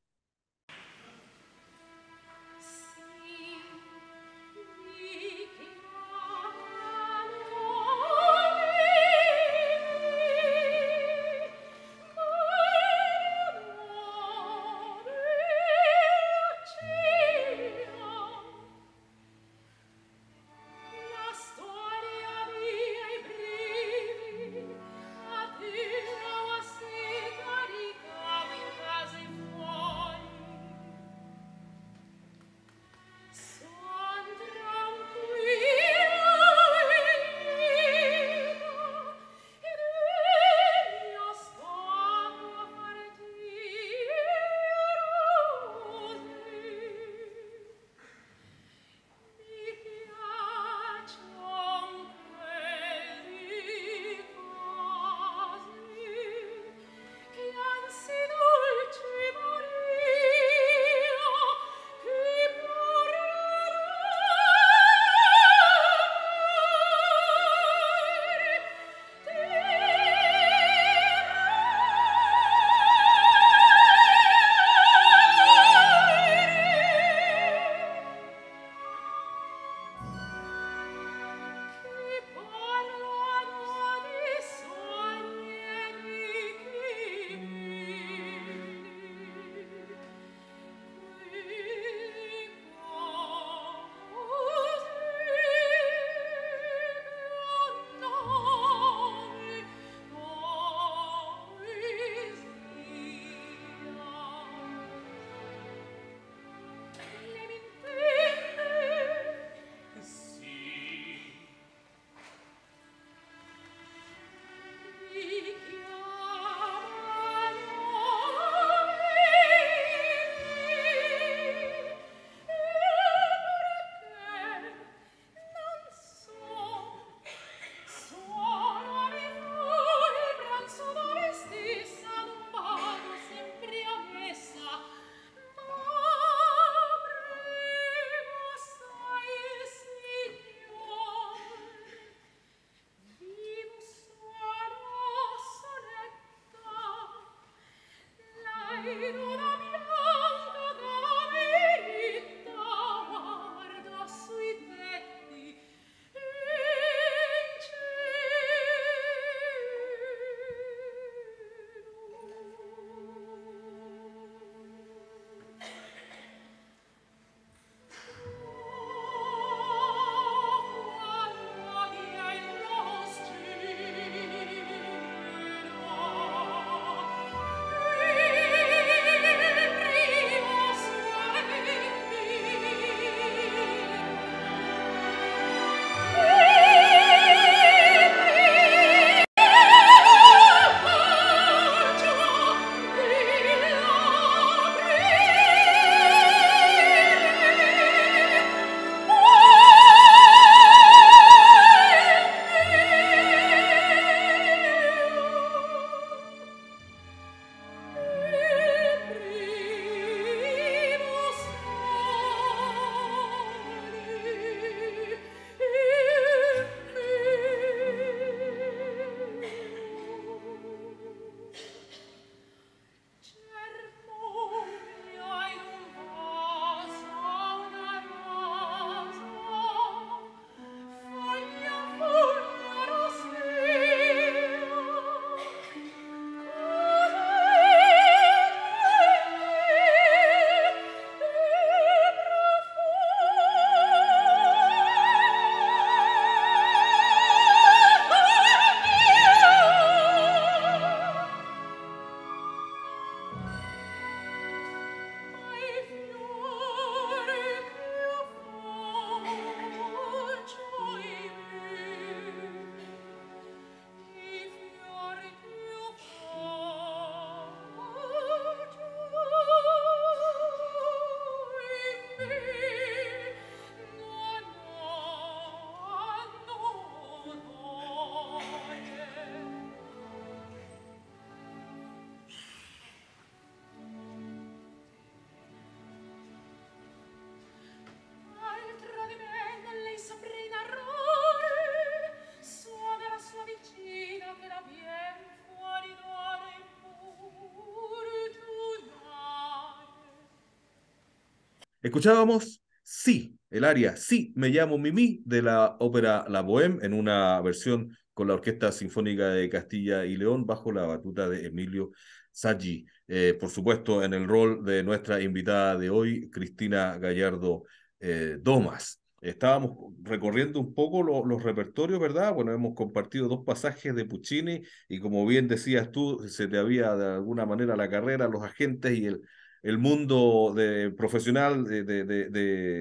Escuchábamos Sí, el área Sí, me llamo Mimi de la ópera La Bohème en una versión con la Orquesta Sinfónica de Castilla y León bajo la batuta de Emilio Saggi. Eh, por supuesto, en el rol de nuestra invitada de hoy, Cristina Gallardo eh, Domas. Estábamos recorriendo un poco los repertorios, ¿verdad? Bueno, hemos compartido dos pasajes de Puccini y como bien decías tú, se te había de alguna manera la carrera, los agentes y el, el mundo de, profesional de, de,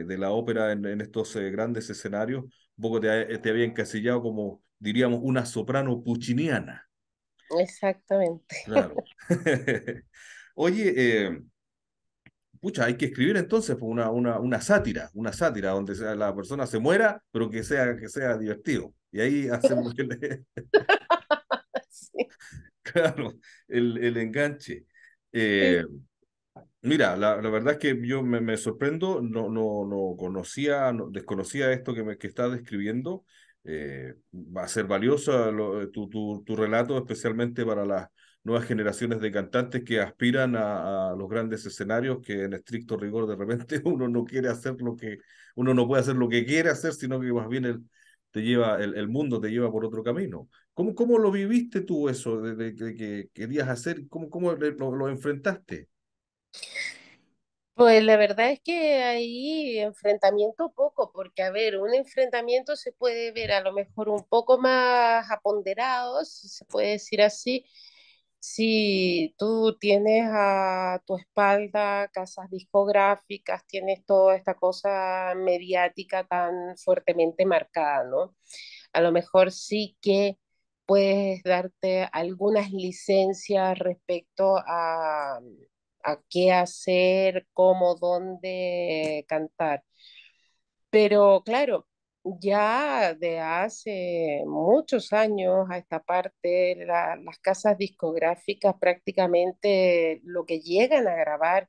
de, la ópera en, estos eh, grandes escenarios, un poco te, eh, te, había encasillado como, diríamos, una soprano pucciniana.
Exactamente.
Claro. Oye, eh, pucha, hay que escribir entonces pues, una, una, una sátira, una sátira donde sea, la persona se muera, pero que sea, que sea divertido. Y ahí hacemos claro, el, enganche. Eh, Mira, la, la, verdad es que yo me, me sorprendo, no, no, no conocía, no, desconocía esto que, me, que estás describiendo. Eh, va a ser valiosa eh, eh, tu, tu, tu, relato, especialmente para las nuevas generaciones de cantantes que aspiran a, los grandes escenarios, que en estricto rigor de repente uno no quiere hacer lo que, uno no puede hacer lo que quiere hacer, sino que más bien el, te lleva, el, el mundo te lleva por otro camino. ¿Cómo, cómo lo viviste tú eso de, de, que querías hacer? ¿Cómo, cómo lo enfrentaste?
Pues la verdad es que hay enfrentamiento poco, porque a ver, un enfrentamiento se puede ver a lo mejor un poco más aponderado, si se puede decir así, si tú tienes a tu espalda casas discográficas, tienes toda esta cosa mediática tan fuertemente marcada, ¿no? A lo mejor sí que puedes darte algunas licencias respecto a a qué hacer, cómo, dónde cantar. Pero claro, ya de hace muchos años a esta parte, las casas discográficas prácticamente lo que llegan a grabar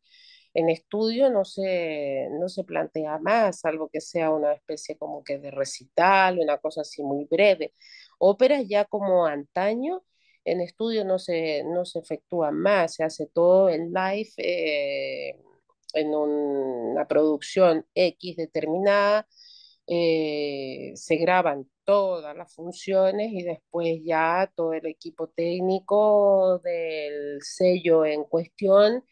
en estudio no se, no se plantea más, salvo que sea una especie como que de recital, una cosa así muy breve. Óperas ya como antaño en estudio no se, no se efectúa más, se hace todo en live, eh, en una producción X determinada, eh, se graban todas las funciones y después ya todo el equipo técnico del sello en cuestión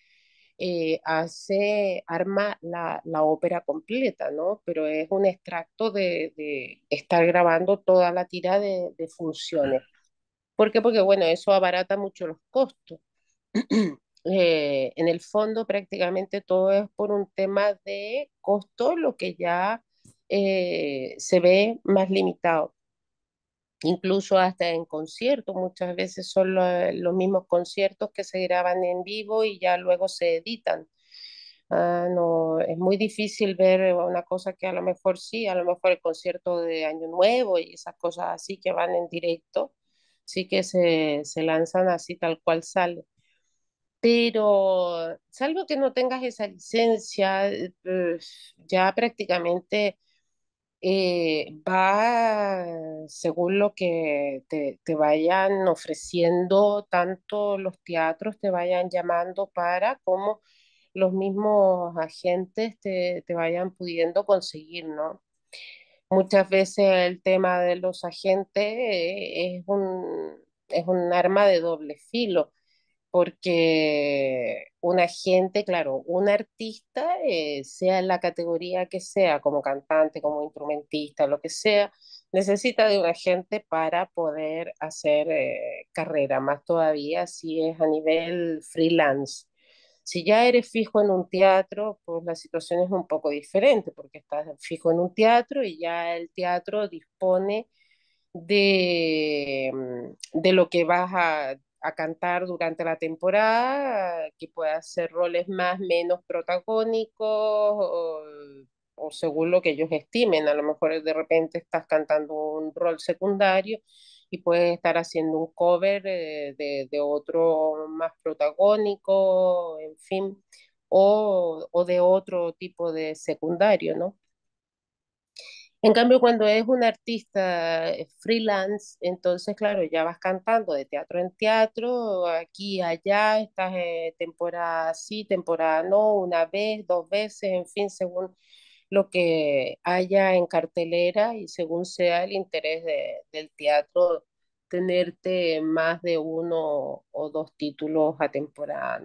eh, hace, arma la, ópera completa, ¿no? Pero es un extracto de, estar grabando toda la tira de funciones. ¿Por qué? Porque, bueno, eso abarata mucho los costos. Eh, en el fondo, prácticamente todo es por un tema de costo, lo que ya eh, se ve más limitado. Incluso hasta en conciertos, muchas veces son los mismos conciertos que se graban en vivo y ya luego se editan. Ah, no, es muy difícil ver una cosa que a lo mejor sí, a lo mejor el concierto de Año Nuevo y esas cosas así que van en directo, sí que se, lanzan así tal cual sale. Pero salvo que no tengas esa licencia, eh, pues, ya prácticamente eh, va según lo que te, vayan ofreciendo, tanto los teatros te vayan llamando para como los mismos agentes te, te vayan pudiendo conseguir, ¿no? muchas veces el tema de los agentes eh, es un, es un arma de doble filo, porque un agente, claro, un artista, eh, sea en la categoría que sea, como cantante, como instrumentista, lo que sea, necesita de un agente para poder hacer eh, carrera, más todavía si es a nivel freelance. Si ya eres fijo en un teatro, pues la situación es un poco diferente, porque estás fijo en un teatro y ya el teatro dispone de, mm, lo que vas a, cantar durante la temporada, que pueda ser roles más, menos protagónicos, o según lo que ellos estimen. A lo mejor de repente estás cantando un rol secundario y puedes estar haciendo un cover eh, de, otro más protagónico, en fin, o, o, de otro tipo de secundario, ¿no? En cambio, cuando es un artista eh, freelance, entonces, claro, ya vas cantando de teatro en teatro, aquí, allá, estás eh, temporada sí, temporada no, una vez, dos veces, en fin, según lo que haya en cartelera y según sea el interés del teatro, tenerte más de uno o dos títulos a temporada,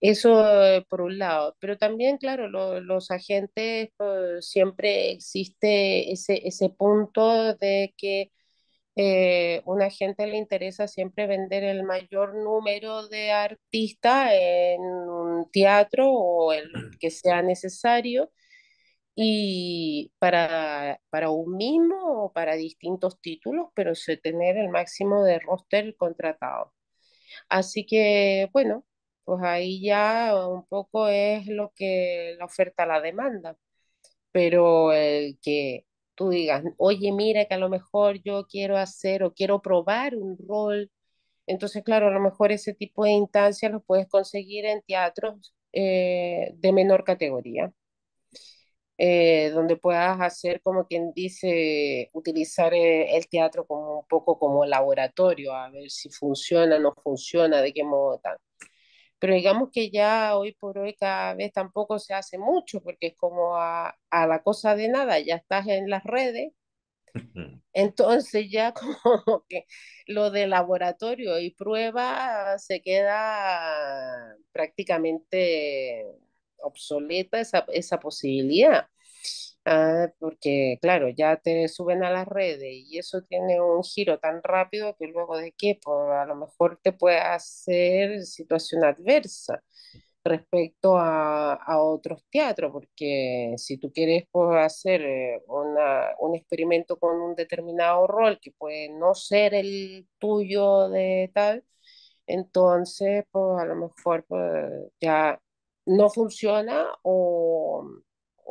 Eso eh, por un lado, pero también, claro, los agentes eh, siempre existe ese, punto de que eh, un agente le interesa siempre vender el mayor número de artistas en un teatro o el mm. que sea necesario y para, un mismo o para distintos títulos, pero sé tener el máximo de roster contratado. Así que, bueno, pues ahí ya un poco es lo que la oferta, la demanda, pero el que tú digas, oye, mira que a lo mejor yo quiero hacer o quiero probar un rol. Entonces, claro, a lo mejor ese tipo de instancias los puedes conseguir en teatros eh, de menor categoría. Eh, donde puedas hacer, como quien dice, utilizar eh, el teatro como un poco como laboratorio, a ver si funciona, no funciona, de qué modo tal. Pero digamos que ya hoy por hoy cada vez tampoco se hace mucho, porque es como a, a la cosa de nada, ya estás en las redes, entonces ya como que lo de laboratorio y prueba se queda prácticamente obsoleta esa, posibilidad. Ah, porque claro, ya te suben a las redes y eso tiene un giro tan rápido que luego de qué, pues a lo mejor te puede hacer situación adversa respecto a, otros teatros, porque si tú quieres pues, hacer eh, un experimento con un determinado rol que puede no ser el tuyo de tal, entonces pues a lo mejor pues, ya no funciona o,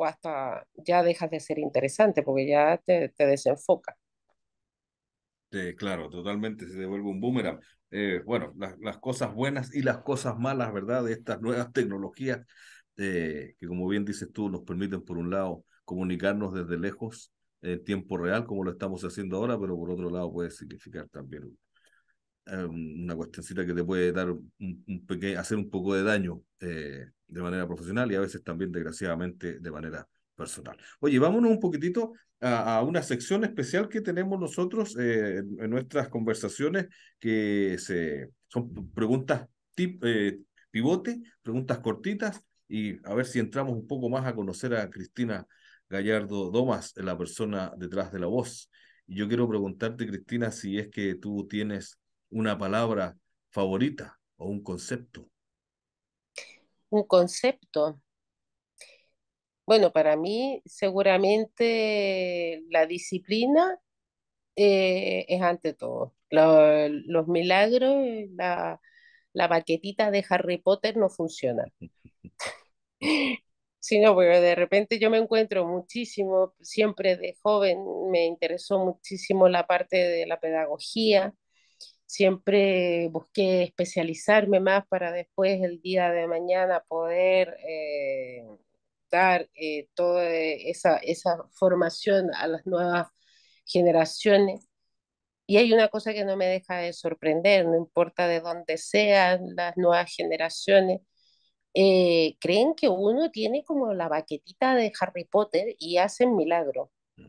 hasta ya dejas de ser interesante porque ya te, desenfoca.
claro, totalmente se devuelve un boomerang. Eh, bueno, las, cosas buenas y las cosas malas, ¿verdad? De estas nuevas tecnologías eh, que, como bien dices tú, nos permiten, por un lado, comunicarnos desde lejos en tiempo real, como lo estamos haciendo ahora, pero por otro lado puede significar también eh, una cuestioncita que te puede dar hacer un poco de daño eh, de manera profesional y a veces también, desgraciadamente, de manera personal. Oye, vámonos un poquitito a, una sección especial que tenemos nosotros eh, en, nuestras conversaciones, que se, son preguntas tip, pivote, preguntas cortitas, y a ver si entramos un poco más a conocer a Cristina Gallardo Domas, la persona detrás de la voz. Y yo quiero preguntarte, Cristina, si es que tú tienes una palabra favorita o un concepto?
Un concepto. Bueno, para mí seguramente la disciplina eh, es ante todo. Los, milagros, la, la baquetita de Harry Potter no funciona. sino porque de repente yo me encuentro muchísimo, siempre de joven me interesó muchísimo la parte de la pedagogía, siempre busqué especializarme más para después el día de mañana poder eh, dar eh, toda esa, esa formación a las nuevas generaciones. Y hay una cosa que no me deja de sorprender, no importa de dónde sean las nuevas generaciones, eh, creen que uno tiene como la baquetita de Harry Potter y hacen milagros. Mm.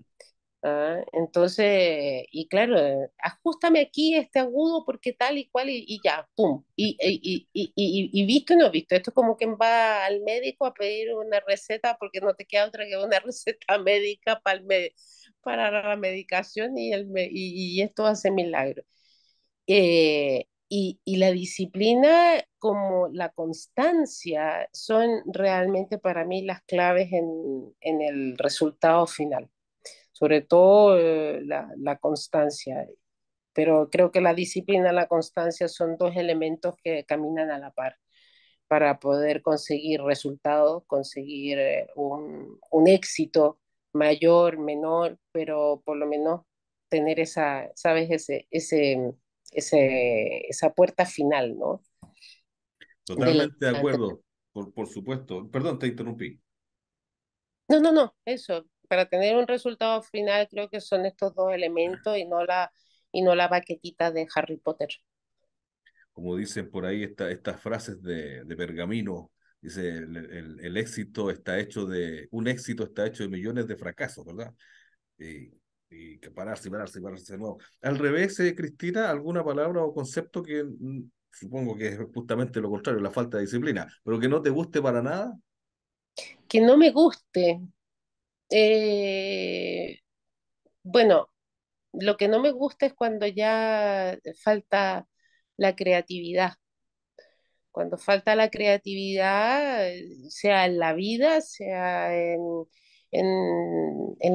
¿ah? Entonces, y claro, ajustame aquí este agudo porque tal y cual y, ya, pum. Y, y, y, visto y no visto. Esto es como quien va al médico a pedir una receta porque no te queda otra que una receta médica para, para la medicación y, el, y, esto hace milagro. Eh, y, y, la disciplina como la constancia son realmente para mí las claves en, en el resultado final sobre todo eh, la, constancia. Pero creo que la disciplina y la constancia son dos elementos que caminan a la par para poder conseguir resultados, conseguir eh, un, un éxito mayor, menor, pero por lo menos tener esa, sabes, ese, ese, ese, esa puerta final, ¿no?
Totalmente de, acuerdo, por, por supuesto. Perdón, te interrumpí.
No, no, no, eso, para tener un resultado final creo que son estos dos elementos y no la, y no la baquetita de Harry Potter.
Como dicen por ahí estas frases de, de Pergamino, dice el, el, éxito está hecho de, un éxito está hecho de millones de fracasos, ¿verdad? Y, y que pararse, pararse, pararse de nuevo. Al revés, eh, Cristina, ¿alguna palabra o concepto que mm, supongo que es justamente lo contrario, la falta de disciplina, pero que no te guste para nada?
Que no me guste, eh, bueno, lo que no me gusta es cuando ya falta la creatividad. Cuando falta la creatividad, sea en la vida, sea en,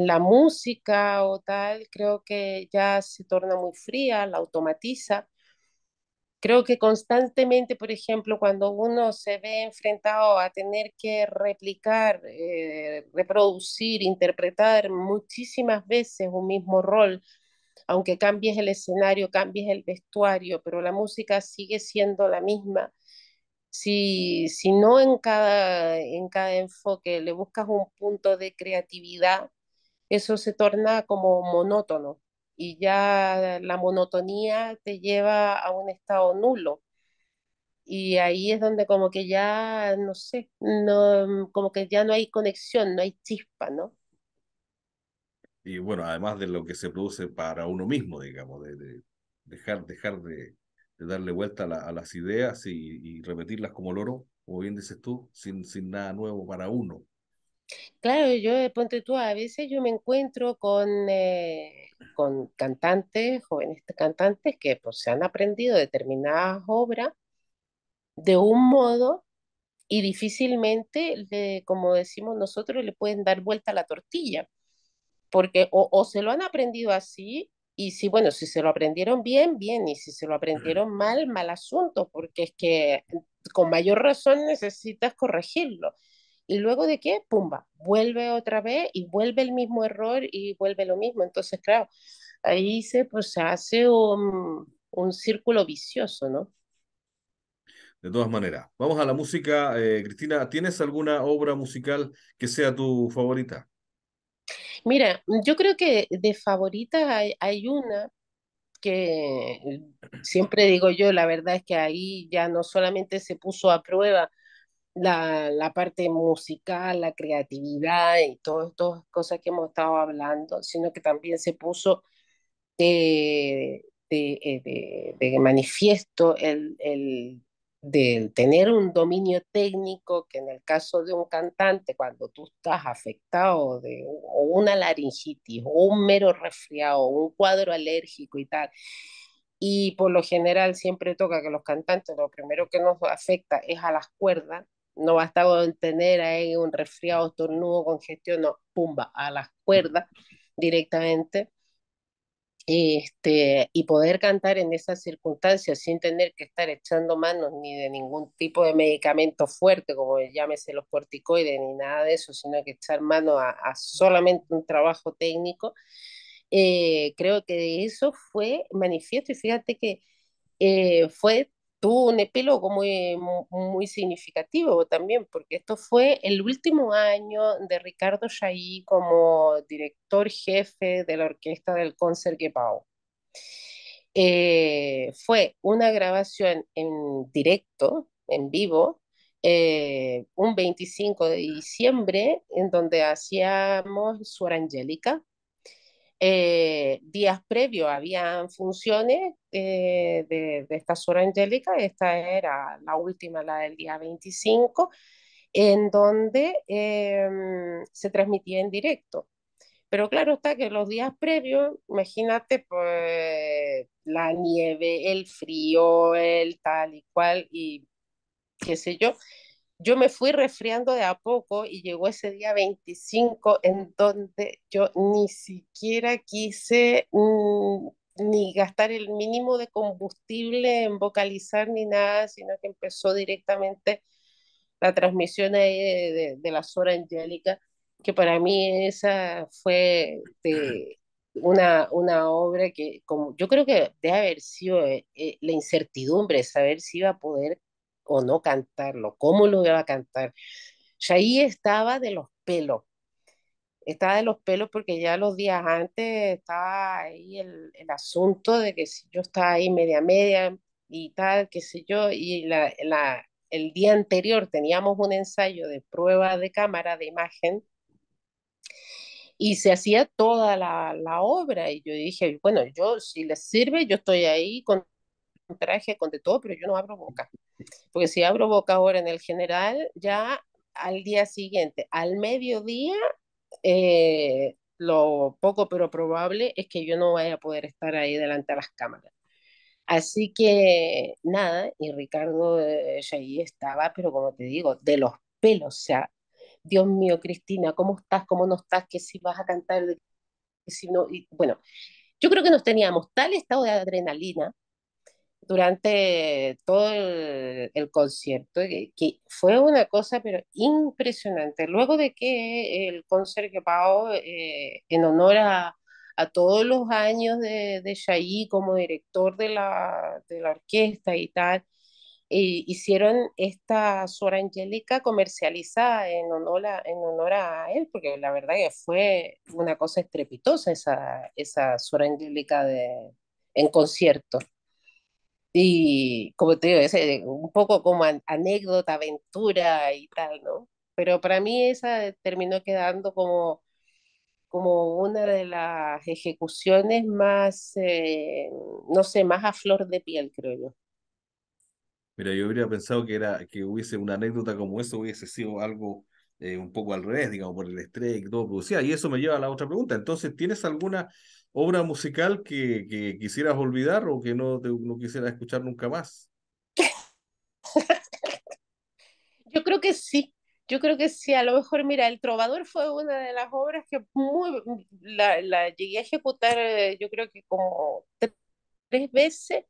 la música o tal, creo que ya se torna muy fría, la automatiza. Creo que constantemente, por ejemplo, cuando uno se ve enfrentado a tener que replicar, eh, reproducir, interpretar muchísimas veces un mismo rol, aunque cambies el escenario, cambies el vestuario, pero la música sigue siendo la misma. Si, si no en cada, en cada enfoque le buscas un punto de creatividad, eso se torna como monótono y ya la monotonía te lleva a un estado nulo. Y ahí es donde como que ya, no sé, no, como que ya no hay conexión, no hay chispa, ¿no?
Y bueno, además de lo que se produce para uno mismo, digamos, de, dejar, dejar de, darle vuelta a, las ideas y, repetirlas como loro, o bien dices tú, sin, sin nada nuevo para uno.
Claro, yo eh, ponte tú, a veces yo me encuentro con, eh, cantantes, jóvenes cantantes que pues, se han aprendido determinadas obras de un modo y difícilmente, como decimos nosotros, le pueden dar vuelta a la tortilla, porque o, o, se lo han aprendido así y si, bueno, si se lo aprendieron bien, bien, y si se lo aprendieron mal, mal asunto, porque es que con mayor razón necesitas corregirlo y luego de qué, pumba, vuelve otra vez y vuelve el mismo error y vuelve lo mismo. Entonces, claro, ahí se, pues, hace un, círculo vicioso, ¿no?
De todas maneras, vamos a la música. Eh, Cristina, ¿tienes alguna obra musical que sea tu favorita?
Mira, yo creo que de favorita hay una que siempre digo yo, la verdad es que ahí ya no solamente se puso a prueba la, parte musical, la creatividad y todas estas cosas que hemos estado hablando, sino que también se puso de, eh, manifiesto el, del tener un dominio técnico que en el caso de un cantante, cuando tú estás afectado de o una laringitis o un mero resfriado un cuadro alérgico y tal, y por lo general siempre toca que los cantantes lo primero que nos afecta es a las cuerdas, no basta con tener ahí un resfriado, estornudo, congestión, no, pumba, a las cuerdas directamente. Este, y poder cantar en esas circunstancias sin tener que estar echando manos ni de ningún tipo de medicamento fuerte, como llámese los corticoides, ni nada de eso, sino que echar mano a, solamente un trabajo técnico, eh, creo que eso fue manifiesto y fíjate que eh, fue tuvo un epílogo muy, significativo también, porque esto fue el último año de Ricardo Chailly como director jefe de la orquesta del Concertgebouw. Eh, fue una grabación en directo, en vivo, eh, un 25 de diciembre, en donde hacíamos su Angélica, eh, días previos habían funciones eh, de, esta Sora Angélica, esta era la última, la del día 25, en donde em, se transmitía en directo. Pero claro está que los días previos, imagínate, pues la nieve, el frío, el tal y cual, y qué sé yo, yo me fui resfriando de a poco y llegó ese día 25 en donde yo ni siquiera quise mm, ni gastar el mínimo de combustible en vocalizar ni nada, sino que empezó directamente la transmisión de, de, la Sora Angélica, que para mí esa fue este, una, una obra que como, yo creo que debe haber sido eh, eh, la incertidumbre, saber si iba a poder o no cantarlo, cómo lo iba a cantar. ahí estaba de los pelos, estaba de los pelos porque ya los días antes estaba ahí el, asunto de que si yo estaba ahí media media y tal, qué sé yo, y la, el día anterior teníamos un ensayo de prueba de cámara, de imagen, y se hacía toda la, obra. Y yo dije, bueno, yo si les sirve, yo estoy ahí con un traje, con de todo, pero yo no abro boca. Porque si abro boca ahora en el general, ya al día siguiente, al mediodía, eh, lo poco pero probable es que yo no vaya a poder estar ahí delante de las cámaras. Así que nada, y Ricardo eh, ya ahí estaba, pero como te digo, de los pelos, o sea, Dios mío, Cristina, ¿cómo estás? ¿Cómo no estás? que si vas a cantar? si no? bueno, yo creo que nos teníamos tal estado de adrenalina durante todo el, concierto, que, fue una cosa pero impresionante. Luego de que el concierto que eh, en honor a, a, todos los años de, de Shai como director de la, de la, orquesta y tal, eh, hicieron esta Sora Angélica comercializada en honor, a, en honor a él, porque la verdad que fue una cosa estrepitosa esa, esa Angélica de, en concierto. Y como te digo, ese eh, un poco como anécdota, aventura y tal, ¿no? Pero para mí esa terminó quedando como, como una de las ejecuciones más, eh, no sé, más a flor de piel, creo yo.
Mira, yo hubiera pensado que, era, que hubiese una anécdota como eso, hubiese sido algo eh, un poco al revés, digamos, por el estrés y todo producía. Y eso me lleva a la otra pregunta. Entonces, ¿tienes alguna obra musical que, quisieras olvidar o que no, no quisieras escuchar nunca más?
Yo creo que sí, yo creo que sí, a lo mejor, mira, El Trovador fue una de las obras que muy, mm, la, la llegué a ejecutar, eh, yo creo que como tres veces,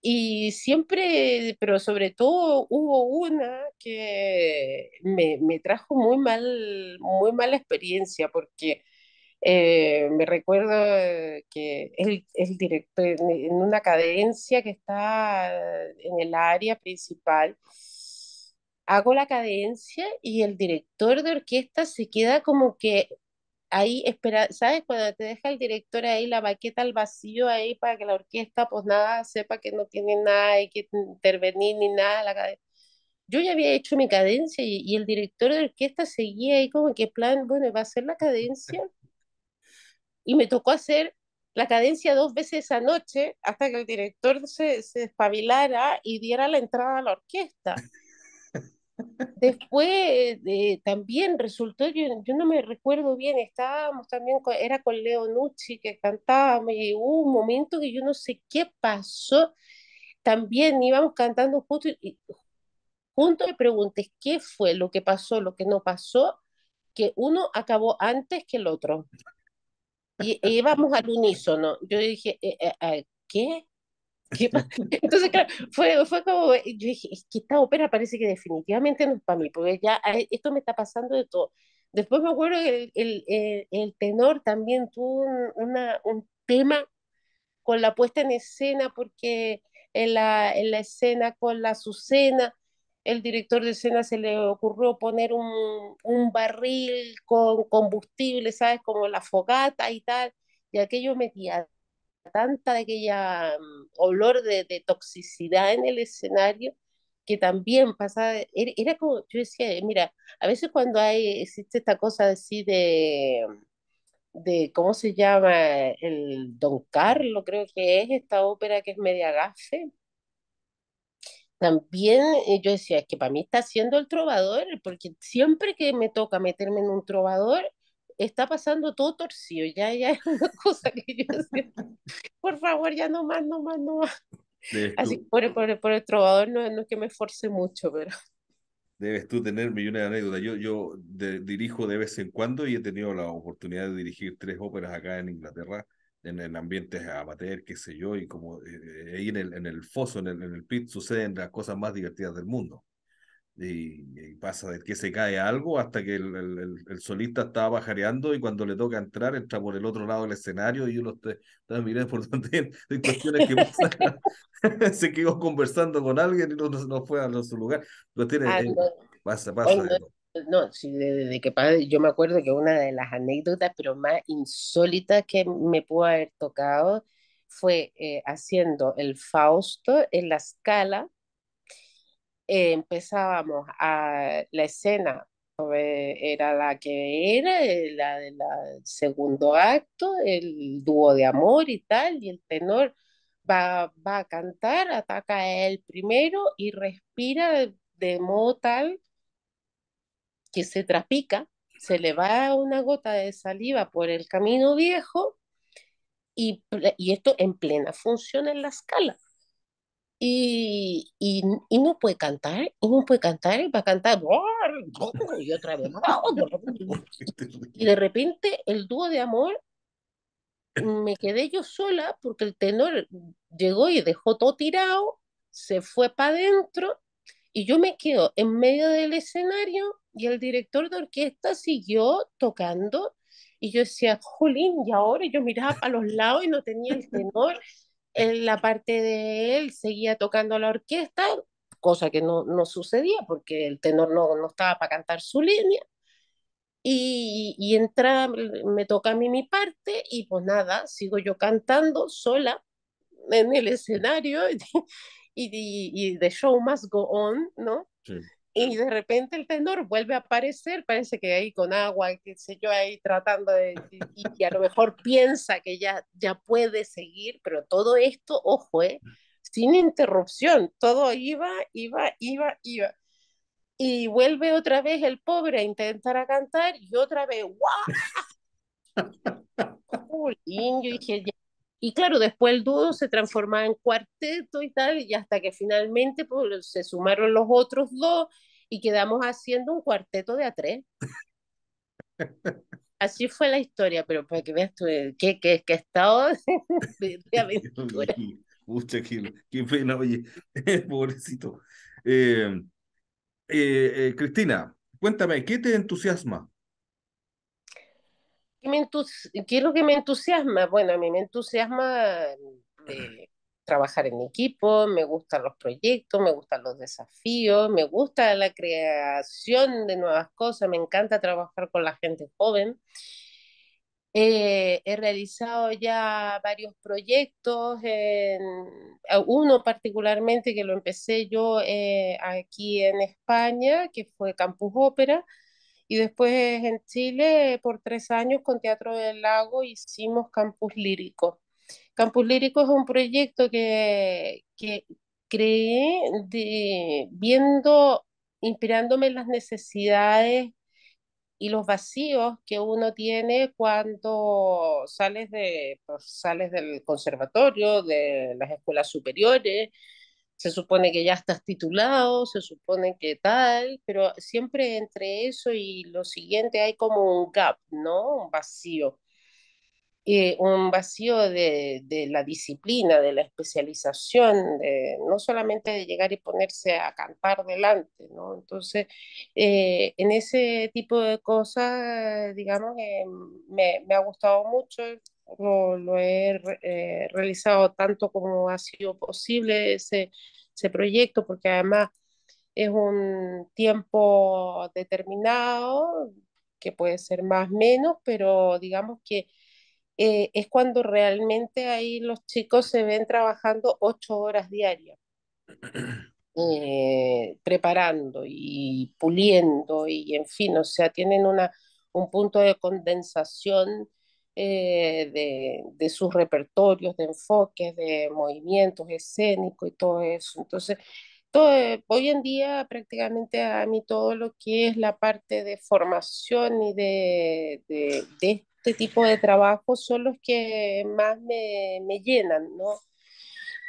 y siempre, pero sobre todo hubo una que me, me trajo muy mal, muy mala experiencia, porque eh, me recuerdo que el el director en una cadencia que está en el área principal. Hago la cadencia y el director de orquesta se queda como que ahí espera, ¿sabes? Cuando te deja el director ahí la baqueta al vacío ahí para que la orquesta pues nada sepa que no tiene nada, hay que intervenir ni nada. La Yo ya había hecho mi cadencia y, y, el director de orquesta seguía ahí como que plan, bueno, va a ser la cadencia y me tocó hacer la cadencia dos veces esa noche hasta que el director se, se despabilara y diera la entrada a la orquesta. Después eh, también resultó, yo, yo no me recuerdo bien, estábamos también, era con Leo Nucci que cantábamos y hubo un momento que yo no sé qué pasó, también íbamos cantando justo y, junto me pregunté qué fue lo que pasó, lo que no pasó, que uno acabó antes que el otro y, íbamos al unísono. Yo dije, ¿eh, eh, eh qué Entonces, claro, fue, fue como, eh, yo dije, es que esta ópera parece que definitivamente no es para mí, porque ya esto me está pasando de todo. Después me acuerdo que el, el, tenor también tuvo un, una, un tema con la puesta en escena, porque en la, en la escena con la Azucena, el director de escena se le ocurrió poner un, barril con combustible, ¿sabes? Como la fogata y tal, y aquello metía tanta mm, de aquella olor de, toxicidad en el escenario que también pasaba, e, era, como, yo decía, eh, mira, a veces cuando hay, existe esta cosa así de, de, ¿cómo se llama? El Don Carlo, creo que es esta ópera que es media gafe, también eh, yo decía que para mí está siendo el trovador, porque siempre que me toca meterme en un trovador, está pasando todo torcido, ya, ya es una cosa que yo decía, por favor, ya no más, no más, no más. Así que por, el trovador no, no es que me esforce mucho, pero...
Debes tú tener millones de anécdotas. Yo, yo dirijo de vez en cuando y he tenido la oportunidad de dirigir tres óperas acá en Inglaterra en ambientes ambiente amateur, qué sé yo, y como eh, eh, ahí en el, en el foso, en el, pit, suceden las cosas más divertidas del mundo. Y, pasa de que se cae algo hasta que el, el, solista Estaba bajareando y cuando le toca entrar entra por el otro lado del escenario y uno está, mirando por donde hay cuestiones que pasan. se quedó conversando con alguien y no, no fue a su lugar. Lo tiene, ah, eh, pasa, pasa.
No, de que yo me acuerdo que una de las anécdotas, pero más insólitas que me pudo haber tocado, fue eh, haciendo el Fausto en la escala. Eh, empezábamos a la escena, era la que era, eh, la del segundo acto, el dúo de amor y tal, y el tenor va, va a cantar, ataca el primero y respira de, de modo tal que se trapica, se le va una gota de saliva por el camino viejo y, y esto en plena función en la escala. Y, y, y, no puede cantar, y no puede cantar, y va a cantar y otra vez. Y de repente el dúo de amor me quedé yo sola porque el tenor llegó y dejó todo tirado, se fue para adentro y yo me quedo en medio del escenario y el director de orquesta siguió tocando y yo decía, Julín, y ahora yo miraba para los lados y no tenía el tenor. En la parte de él seguía tocando la orquesta, cosa que no, no sucedía porque el tenor no, no estaba para cantar su línea. Y, y entra, me toca a mí mi parte y pues nada, sigo yo cantando sola en el escenario y, y, y The Show Must Go On, ¿no? Sí y de repente el tenor vuelve a aparecer, parece que ahí con agua, qué sé yo, ahí tratando de... Y, a lo mejor piensa que ya, ya puede seguir, pero todo esto, ojo, eh, sin interrupción, todo iba, iba, iba, iba. Y vuelve otra vez el pobre a intentar a cantar y otra vez, ¡guau!
yo
dije, ya y claro, después el dúo se transformaba en cuarteto y tal, y hasta que finalmente pues, se sumaron los otros dos y quedamos haciendo un cuarteto de a tres. Así fue la historia, pero para que veas tú, qué estado de,
aventura. pena, oye, pobrecito. Eh, eh, eh, Cristina, cuéntame, ¿qué te entusiasma?
¿Qué, es lo que me entusiasma? Bueno, a mí me entusiasma eh, trabajar en equipo, me gustan los proyectos, me gustan los desafíos, me gusta la creación de nuevas cosas, me encanta trabajar con la gente joven. Eh, he realizado ya varios proyectos, uno particularmente que lo empecé yo eh, aquí en España, que fue Campus Ópera, y después en Chile, por tres años, con Teatro del Lago, hicimos Campus Lírico. Campus Lírico es un proyecto que, que creé viendo, inspirándome en las necesidades y los vacíos que uno tiene cuando sales, de, pues, sales del conservatorio, de las escuelas superiores, se supone que ya estás titulado, se supone que tal, pero siempre entre eso y lo siguiente hay como un gap, ¿no? Un vacío. Eh, un vacío de, de, la disciplina, de la especialización, de, no solamente de llegar y ponerse a cantar delante, ¿no? Entonces, eh, en ese tipo de cosas, digamos, me, me, ha gustado mucho lo he eh, realizado tanto como ha sido posible ese, proyecto, porque además es un tiempo determinado, que puede ser más menos, pero digamos que eh, es cuando realmente ahí los chicos se ven trabajando ocho horas diarias, eh, preparando y puliendo y en fin, o sea, tienen un punto de condensación eh, de, de, sus repertorios, de enfoques, de movimientos escénicos y todo eso. Entonces, todo, eh, hoy en día prácticamente a mí todo lo que es la parte de formación y de, de, de este tipo de trabajo son los que más me, me llenan, ¿no?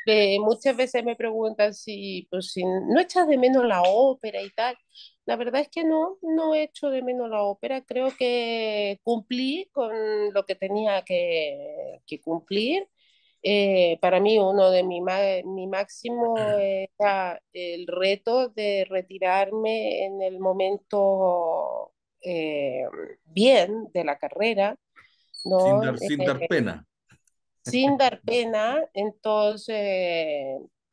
Eh, muchas veces me preguntan si, pues, si no echas de menos la ópera y tal. La verdad es que no, no he hecho de menos la ópera. Creo que cumplí con lo que tenía que, cumplir. Eh, para mí uno de mi, mi máximo era el reto de retirarme en el momento eh, bien de la carrera. Sin, dar, sin dar eh, pena. Sin dar pena, entonces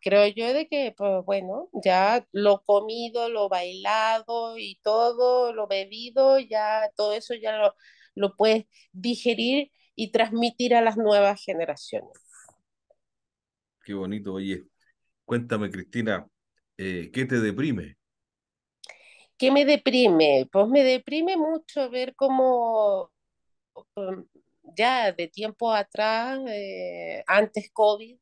creo yo de que, pues bueno, ya lo comido, lo bailado y todo, lo bebido, ya todo eso ya lo, puedes digerir y transmitir a las nuevas generaciones.
Qué bonito, oye. Cuéntame, Cristina, eh, ¿qué te deprime?
¿Qué me deprime? Pues me deprime mucho ver cómo mm, ya de tiempo atrás, eh, antes COVID,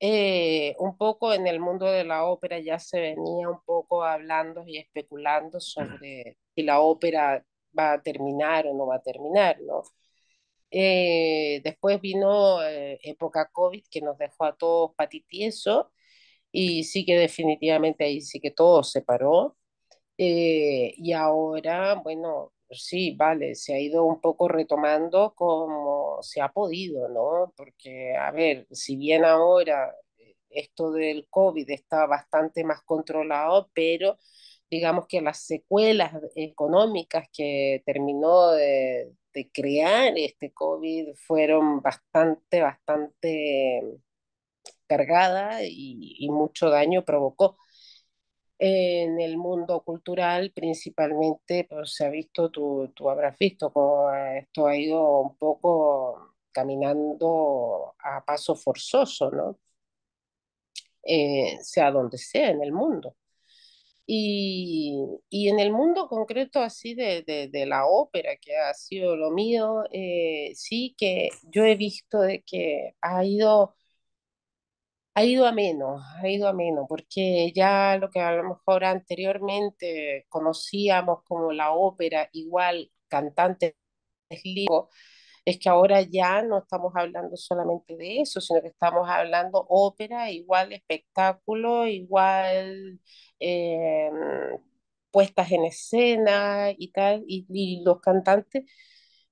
eh, un poco en el mundo de la ópera ya se venía un poco hablando y especulando sobre si la ópera va a terminar o no va a terminar, ¿no? Eh, después vino eh, época COVID que nos dejó a todos patitieso y sí que definitivamente ahí sí que todo se paró. y ahora, bueno, sí, vale, se ha ido un poco retomando como se ha podido, ¿no? Porque, a ver, si bien ahora eh, esto del COVID está bastante más controlado, pero digamos que las secuelas económicas que terminó de, crear este COVID fueron bastante, bastante mm, cargadas y mucho daño provocó en el mundo cultural principalmente pues, se ha visto, tú, tú habrás visto, como esto ha ido un poco caminando a paso forzoso, ¿no? Eh, sea donde sea en el mundo. Y, y, en el mundo concreto así de, de, de, la ópera, que ha sido lo mío, eh, sí que yo he visto de que ha ido ha ido a menos, ha ido a menos, porque ya lo que a lo mejor anteriormente conocíamos como la ópera, igual cantantes libro, es que ahora ya no estamos hablando solamente de eso, sino que estamos hablando ópera, igual espectáculo, igual eh, puestas en escena y tal, y, los cantantes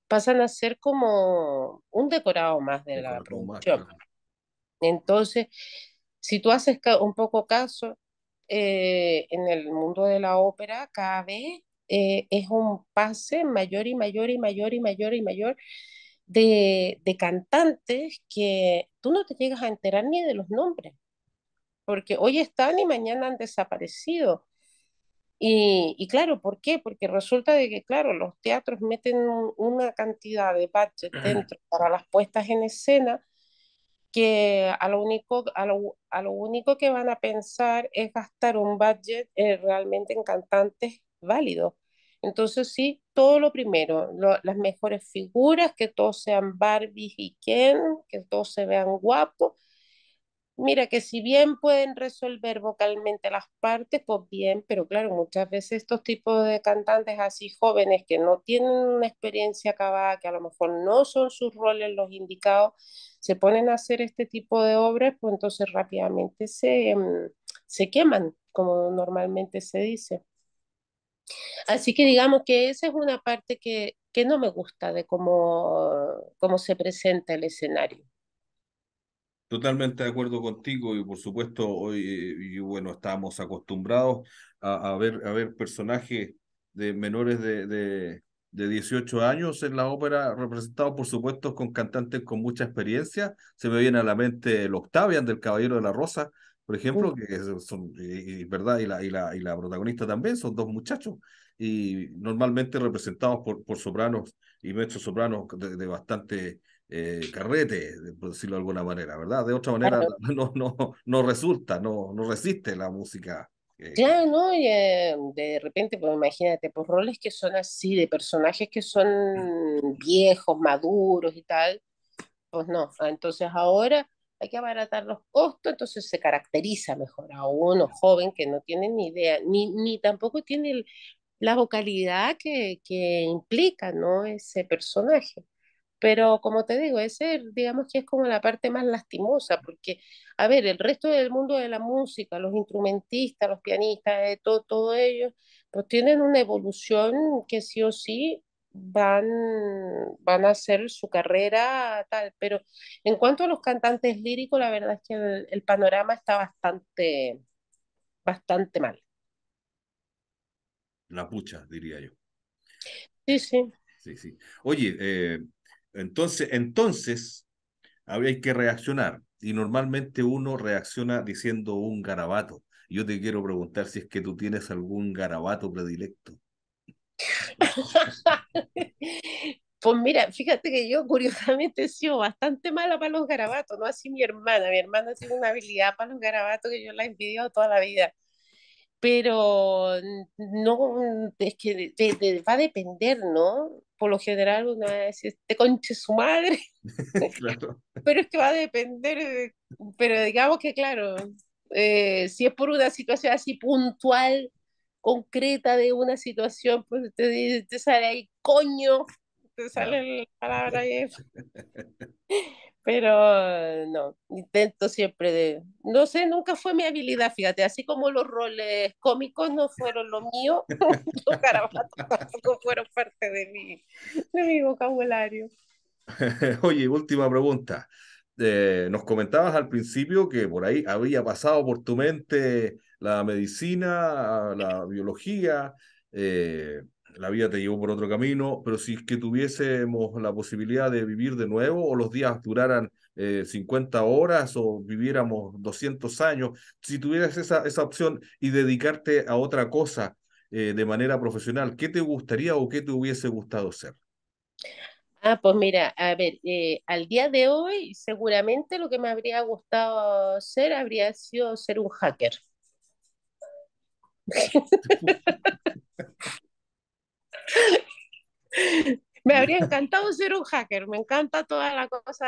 pasan a ser como un decorado más de la producción. Entonces, si tú haces un poco caso, eh, en el mundo de la ópera cada vez eh, es un pase mayor y mayor y mayor y mayor y mayor de, cantantes que tú no te llegas a enterar ni de los nombres, porque hoy están y mañana han desaparecido. Y, claro, ¿por qué? Porque resulta de que, claro, los teatros meten una cantidad de baches dentro para las puestas en escena que a lo único, a lo, único que van a pensar es gastar un budget eh, realmente en cantantes válidos. Entonces sí, todo lo primero, las mejores figuras, que todos sean Barbies y Ken, que todos se vean guapos. Mira que si bien pueden resolver vocalmente las partes, pues bien, pero claro, muchas veces estos tipos de cantantes así jóvenes que no tienen una experiencia acabada, que a lo mejor no son sus roles los indicados, se ponen a hacer este tipo de obras, pues entonces rápidamente se, mm, se queman, como normalmente se dice. Así que digamos que esa es una parte que, que no me gusta de cómo, cómo se presenta el escenario.
Totalmente de acuerdo contigo y por supuesto hoy, y bueno, estamos acostumbrados a, a, ver, a ver personajes de menores de, de, de 18 años en la ópera, representado por supuesto con cantantes con mucha experiencia. Se me viene a la mente el Octavian del Caballero de la Rosa, por ejemplo, que son, y, ¿verdad? Y la, y, la, protagonista también, son dos muchachos, y normalmente representados por, por sopranos y maestros sopranos de, bastante eh, carrete, por decirlo de alguna manera, ¿verdad? De otra manera no, no, no resulta, no, no resiste la música Claro,
¿no? Eh, de repente, pues imagínate, por pues, roles que son así, de personajes que mm. son viejos, maduros y tal, pues no. Ah, entonces ahora hay que abaratar los costos, entonces se caracteriza mejor a uno joven que no tiene ni idea, ni, tampoco tiene la vocalidad que, que implica, ¿no? Ese personaje. Pero como te digo, ese digamos que es como la parte más lastimosa, porque, a ver, el resto del mundo de la música, los instrumentistas, los pianistas, eh, todo, todo ellos, pues tienen una evolución que sí o sí van, van a hacer su carrera tal. Pero en cuanto a los cantantes líricos, la verdad es que el, panorama está bastante, bastante
mal. La pucha, diría yo. Sí, sí. Sí, sí. Oye, eh, entonces, entonces, había que reaccionar. Y normalmente uno reacciona diciendo un garabato. Yo te quiero preguntar si es que tú tienes algún garabato predilecto.
Pues mira, fíjate que yo curiosamente he sido bastante mala para los garabatos, no así mi hermana. Mi hermana tiene una habilidad para los garabatos que yo la he envidiado toda la vida pero no, es que va a depender, ¿no? Por lo general una vez, te este conche su madre, pero es que va a depender, pero digamos que claro, eh, si es por una situación así puntual, concreta de una situación, pues te, sale el coño,
te sale la palabra ahí.
Pero no, intento siempre de, no sé, nunca fue mi habilidad, fíjate, así como los roles cómicos no fueron lo mío, los garabatos tampoco fueron parte de mi, vocabulario.
Oye, última pregunta. Eh, nos comentabas al principio que por ahí había pasado por tu mente la medicina, la biología, eh, la vida te llevó por otro camino, pero si es que tuviésemos la posibilidad de vivir de nuevo o los días duraran 50 eh, horas o viviéramos 200 años, si tuvieras esa, esa opción y dedicarte a otra cosa eh, de manera profesional, ¿qué te gustaría o qué te hubiese gustado ser?
Ah, pues mira, a ver, eh, al día de hoy seguramente lo que me habría gustado ser habría sido ser un hacker. Me habría encantado ser un hacker, me encanta toda la cosa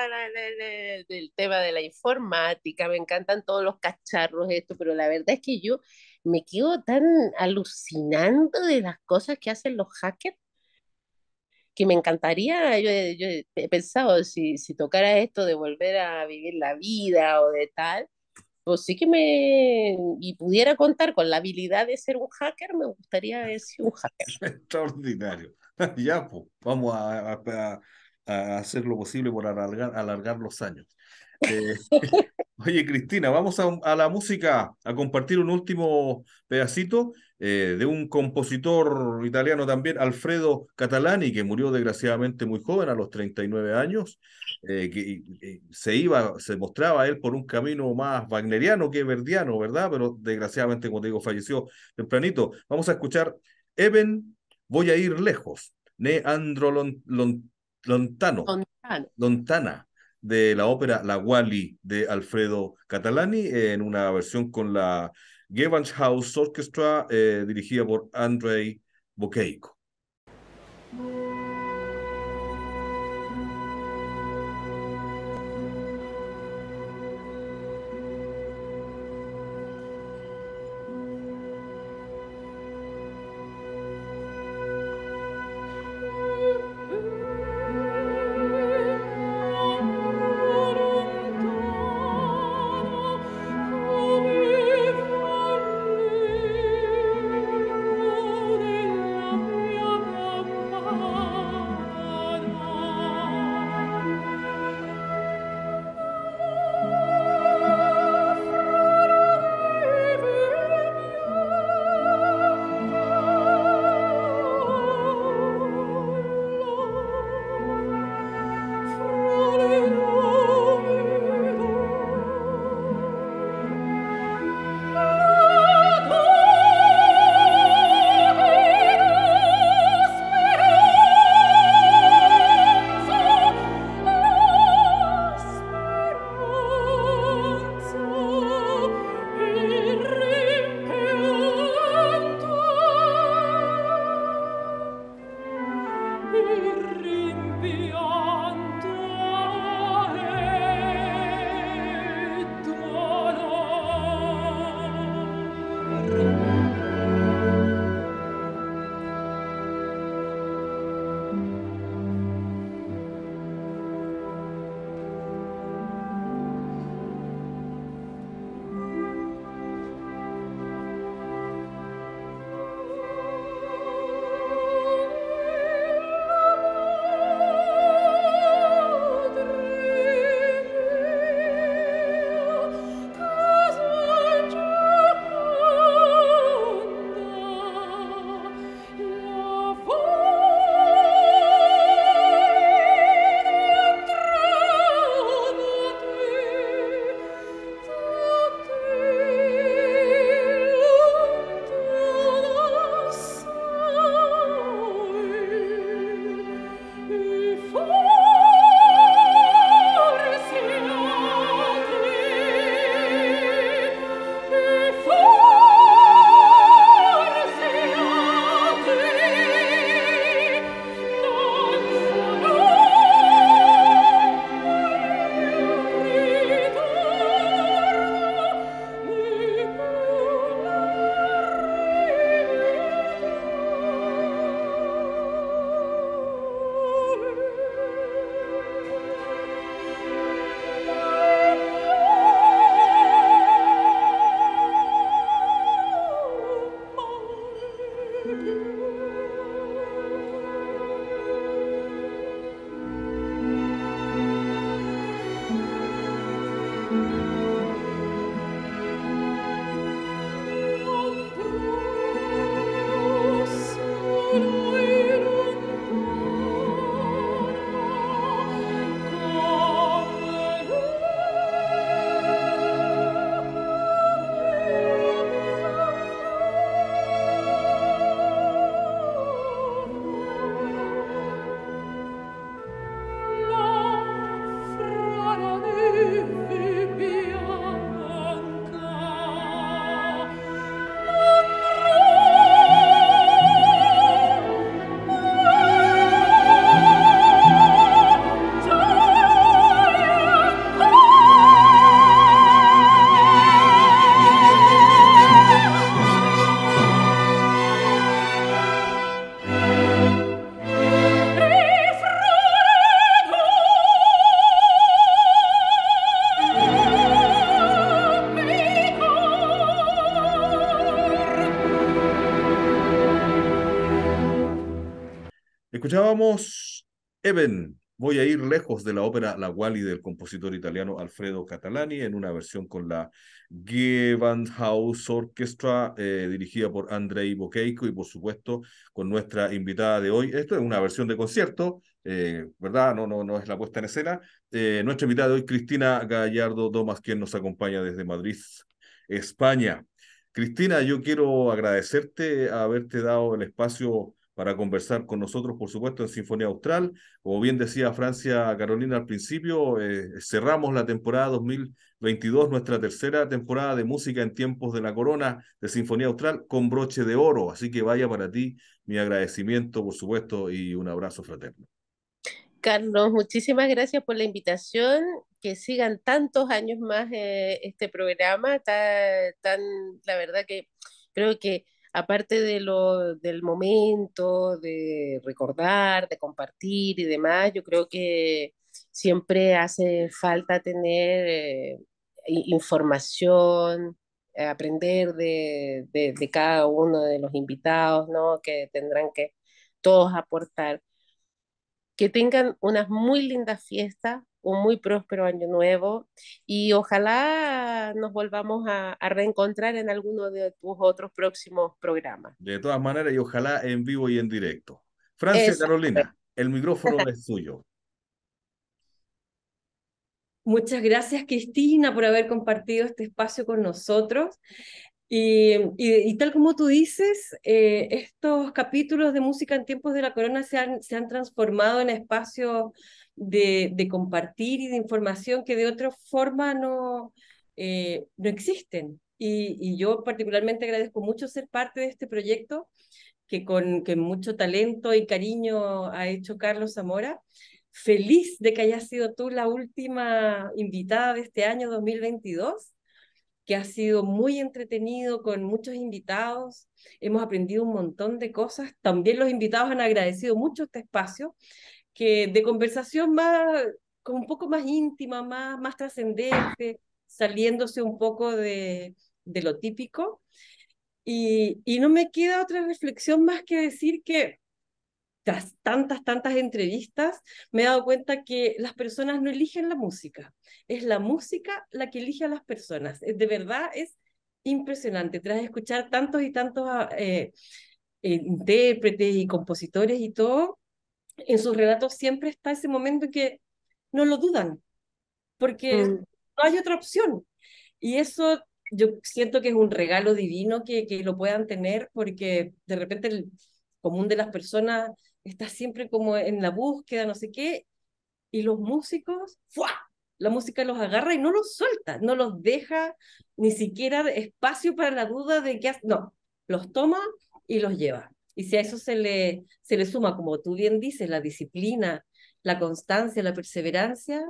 del tema de la informática, me encantan todos los cacharros, esto, pero la verdad es que yo me quedo tan alucinando de las cosas que hacen los hackers que me encantaría, yo, he pensado, si, si tocara esto de volver a vivir la vida o de tal, pues sí que me y pudiera contar con la habilidad de ser un hacker, me gustaría ser un hacker.
Extraordinario. Ya, pues, vamos a, a, hacer lo posible por alargar, alargar los años. Eh, oye, Cristina, vamos a, a, la música, a compartir un último pedacito eh, de un compositor italiano también, Alfredo Catalani, que murió desgraciadamente muy joven, a los 39 años, eh, que se iba, se mostraba él por un camino más wagneriano que verdiano, ¿verdad? Pero desgraciadamente, como te digo, falleció tempranito. Vamos a escuchar Eben, voy a ir lejos, Neandro Lontano, Lontana de la ópera La Wally de Alfredo Catalani en una versión con la Gewandhaus Orchestra, eh, dirigida por Andrei Bokeiko. Voy a ir lejos de la ópera La Wally del compositor italiano Alfredo Catalani en una versión con la Gewandhaus Orchestra eh, dirigida por Andrei Bokeiko y por supuesto con nuestra invitada de hoy. Esto es una versión de concierto, eh, ¿verdad? No, no, no es la puesta en escena. Eh, nuestra invitada de hoy, Cristina Gallardo Domas, quien nos acompaña desde Madrid, España. Cristina, yo quiero agradecerte haberte dado el espacio para conversar con nosotros, por supuesto, en Sinfonía Austral. Como bien decía Francia Carolina al principio, eh, cerramos la temporada 2022, nuestra tercera temporada de música en tiempos de la corona de Sinfonía Austral con broche de oro. Así que vaya para ti mi agradecimiento, por supuesto, y un abrazo fraterno.
Carlos, muchísimas gracias por la invitación. Que sigan tantos años más eh, este programa, tan, la verdad que creo que aparte de lo, del momento, de recordar, de compartir y demás, yo creo que siempre hace falta tener eh, información, eh, aprender de, de, cada uno de los invitados, ¿no? Que tendrán que todos aportar. Que tengan unas muy lindas fiestas, un muy próspero año nuevo y ojalá nos volvamos a, reencontrar en alguno de tus otros próximos programas.
De todas maneras, y ojalá en vivo y en directo. Francia Carolina, el micrófono es tuyo
Muchas gracias, Cristina, por haber compartido este espacio con nosotros. Y, y, tal como tú dices, eh, estos capítulos de música en tiempos de la corona se han, se han transformado en espacios de, compartir y de información que de otra forma no, eh, no existen. Y, yo particularmente agradezco mucho ser parte de este proyecto que con mucho talento y cariño ha hecho Carlos Zamora. Feliz de que hayas sido tú la última invitada de este año 2022, que ha sido muy entretenido con muchos invitados. Hemos aprendido un montón de cosas. También los invitados han agradecido mucho este espacio que de conversación más, como un poco más íntima, más, más trascendente, saliéndose un poco de, lo típico. Y, no me queda otra reflexión más que decir que tras tantas, tantas entrevistas, me he dado cuenta que las personas no eligen la música, es la música la que elige a las personas. De verdad es impresionante, tras escuchar tantos y tantos ah, eh, eh, intérpretes y compositores y todo, en sus relatos siempre está ese momento en que no lo dudan, porque mm. no hay otra opción. Y eso yo siento que es un regalo divino que, que lo puedan tener, porque de repente el común de las personas está siempre como en la búsqueda, no sé qué, y los músicos, ¡fua! La música los agarra y no los suelta, no los deja ni siquiera espacio para la duda de qué No, los toma y los lleva. Y si a eso se le, se le suma, como tú bien dices, la disciplina, la constancia, la perseverancia,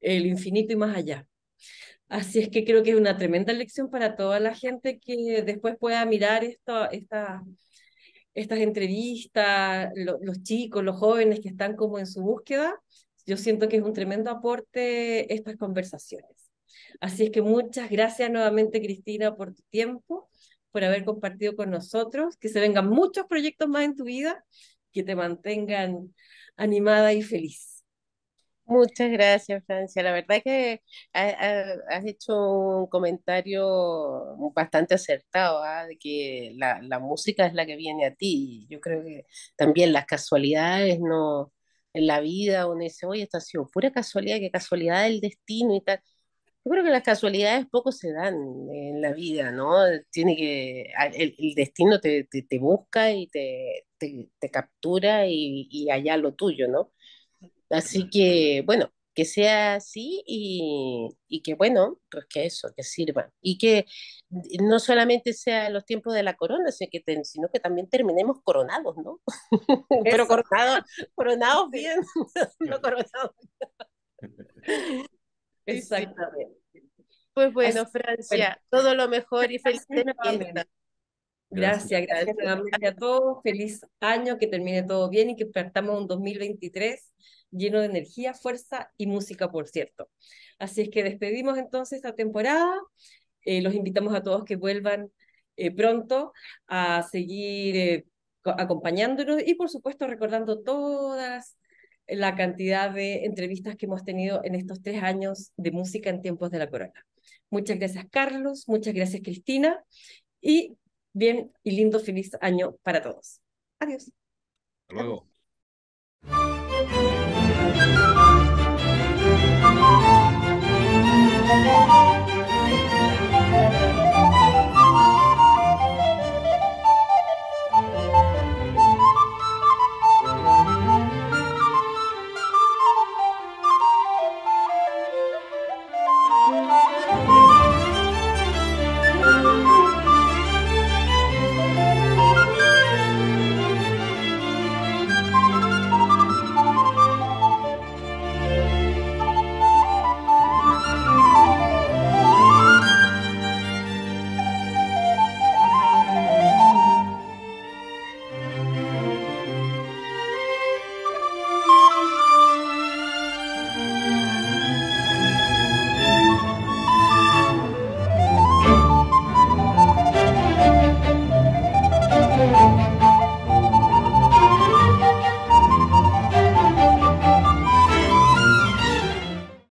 el infinito y más allá. Así es que creo que es una tremenda lección para toda la gente que después pueda mirar esta, estas entrevistas, los chicos, los jóvenes que están como en su búsqueda. Yo siento que es un tremendo aporte estas conversaciones. Así es que muchas gracias nuevamente, Cristina, por tu tiempo por haber compartido con nosotros, que se vengan muchos proyectos más en tu vida, que te mantengan animada y feliz. Muchas gracias, Francia.
La verdad que has hecho un comentario bastante acertado, ¿ah? de que la, música es la que viene a ti. Yo creo que también las casualidades, no en la vida uno dice, oye, esto ha sido pura casualidad, que casualidad del destino y tal. Yo creo que las casualidades poco se dan en la vida, ¿no? Tiene que, el, destino te, te, busca y te, te captura y, y, allá lo tuyo, ¿no? Así que, bueno, que sea así y, y, que, bueno, pues que eso, que sirva. Y que no solamente sea los tiempos de la corona, sino que, sino que también terminemos coronados, ¿no? Pero coronados, coronados bien, no coronados. Exactamente. Pues bueno, Francia, todo lo mejor y feliz Gracias, gracias
a todos. Feliz año, que termine todo bien y que partamos un 2023 lleno de energía, fuerza y música, por cierto. Así es que despedimos entonces esta temporada. Eh, los invitamos a todos que vuelvan eh, pronto a seguir eh, acompañándonos y, por supuesto, recordando todas la cantidad de entrevistas que hemos tenido en estos tres años de música en tiempos de la corona. Muchas gracias, Carlos. Muchas gracias, Cristina. Y bien y lindo, feliz año para todos. Adiós.
Hasta luego.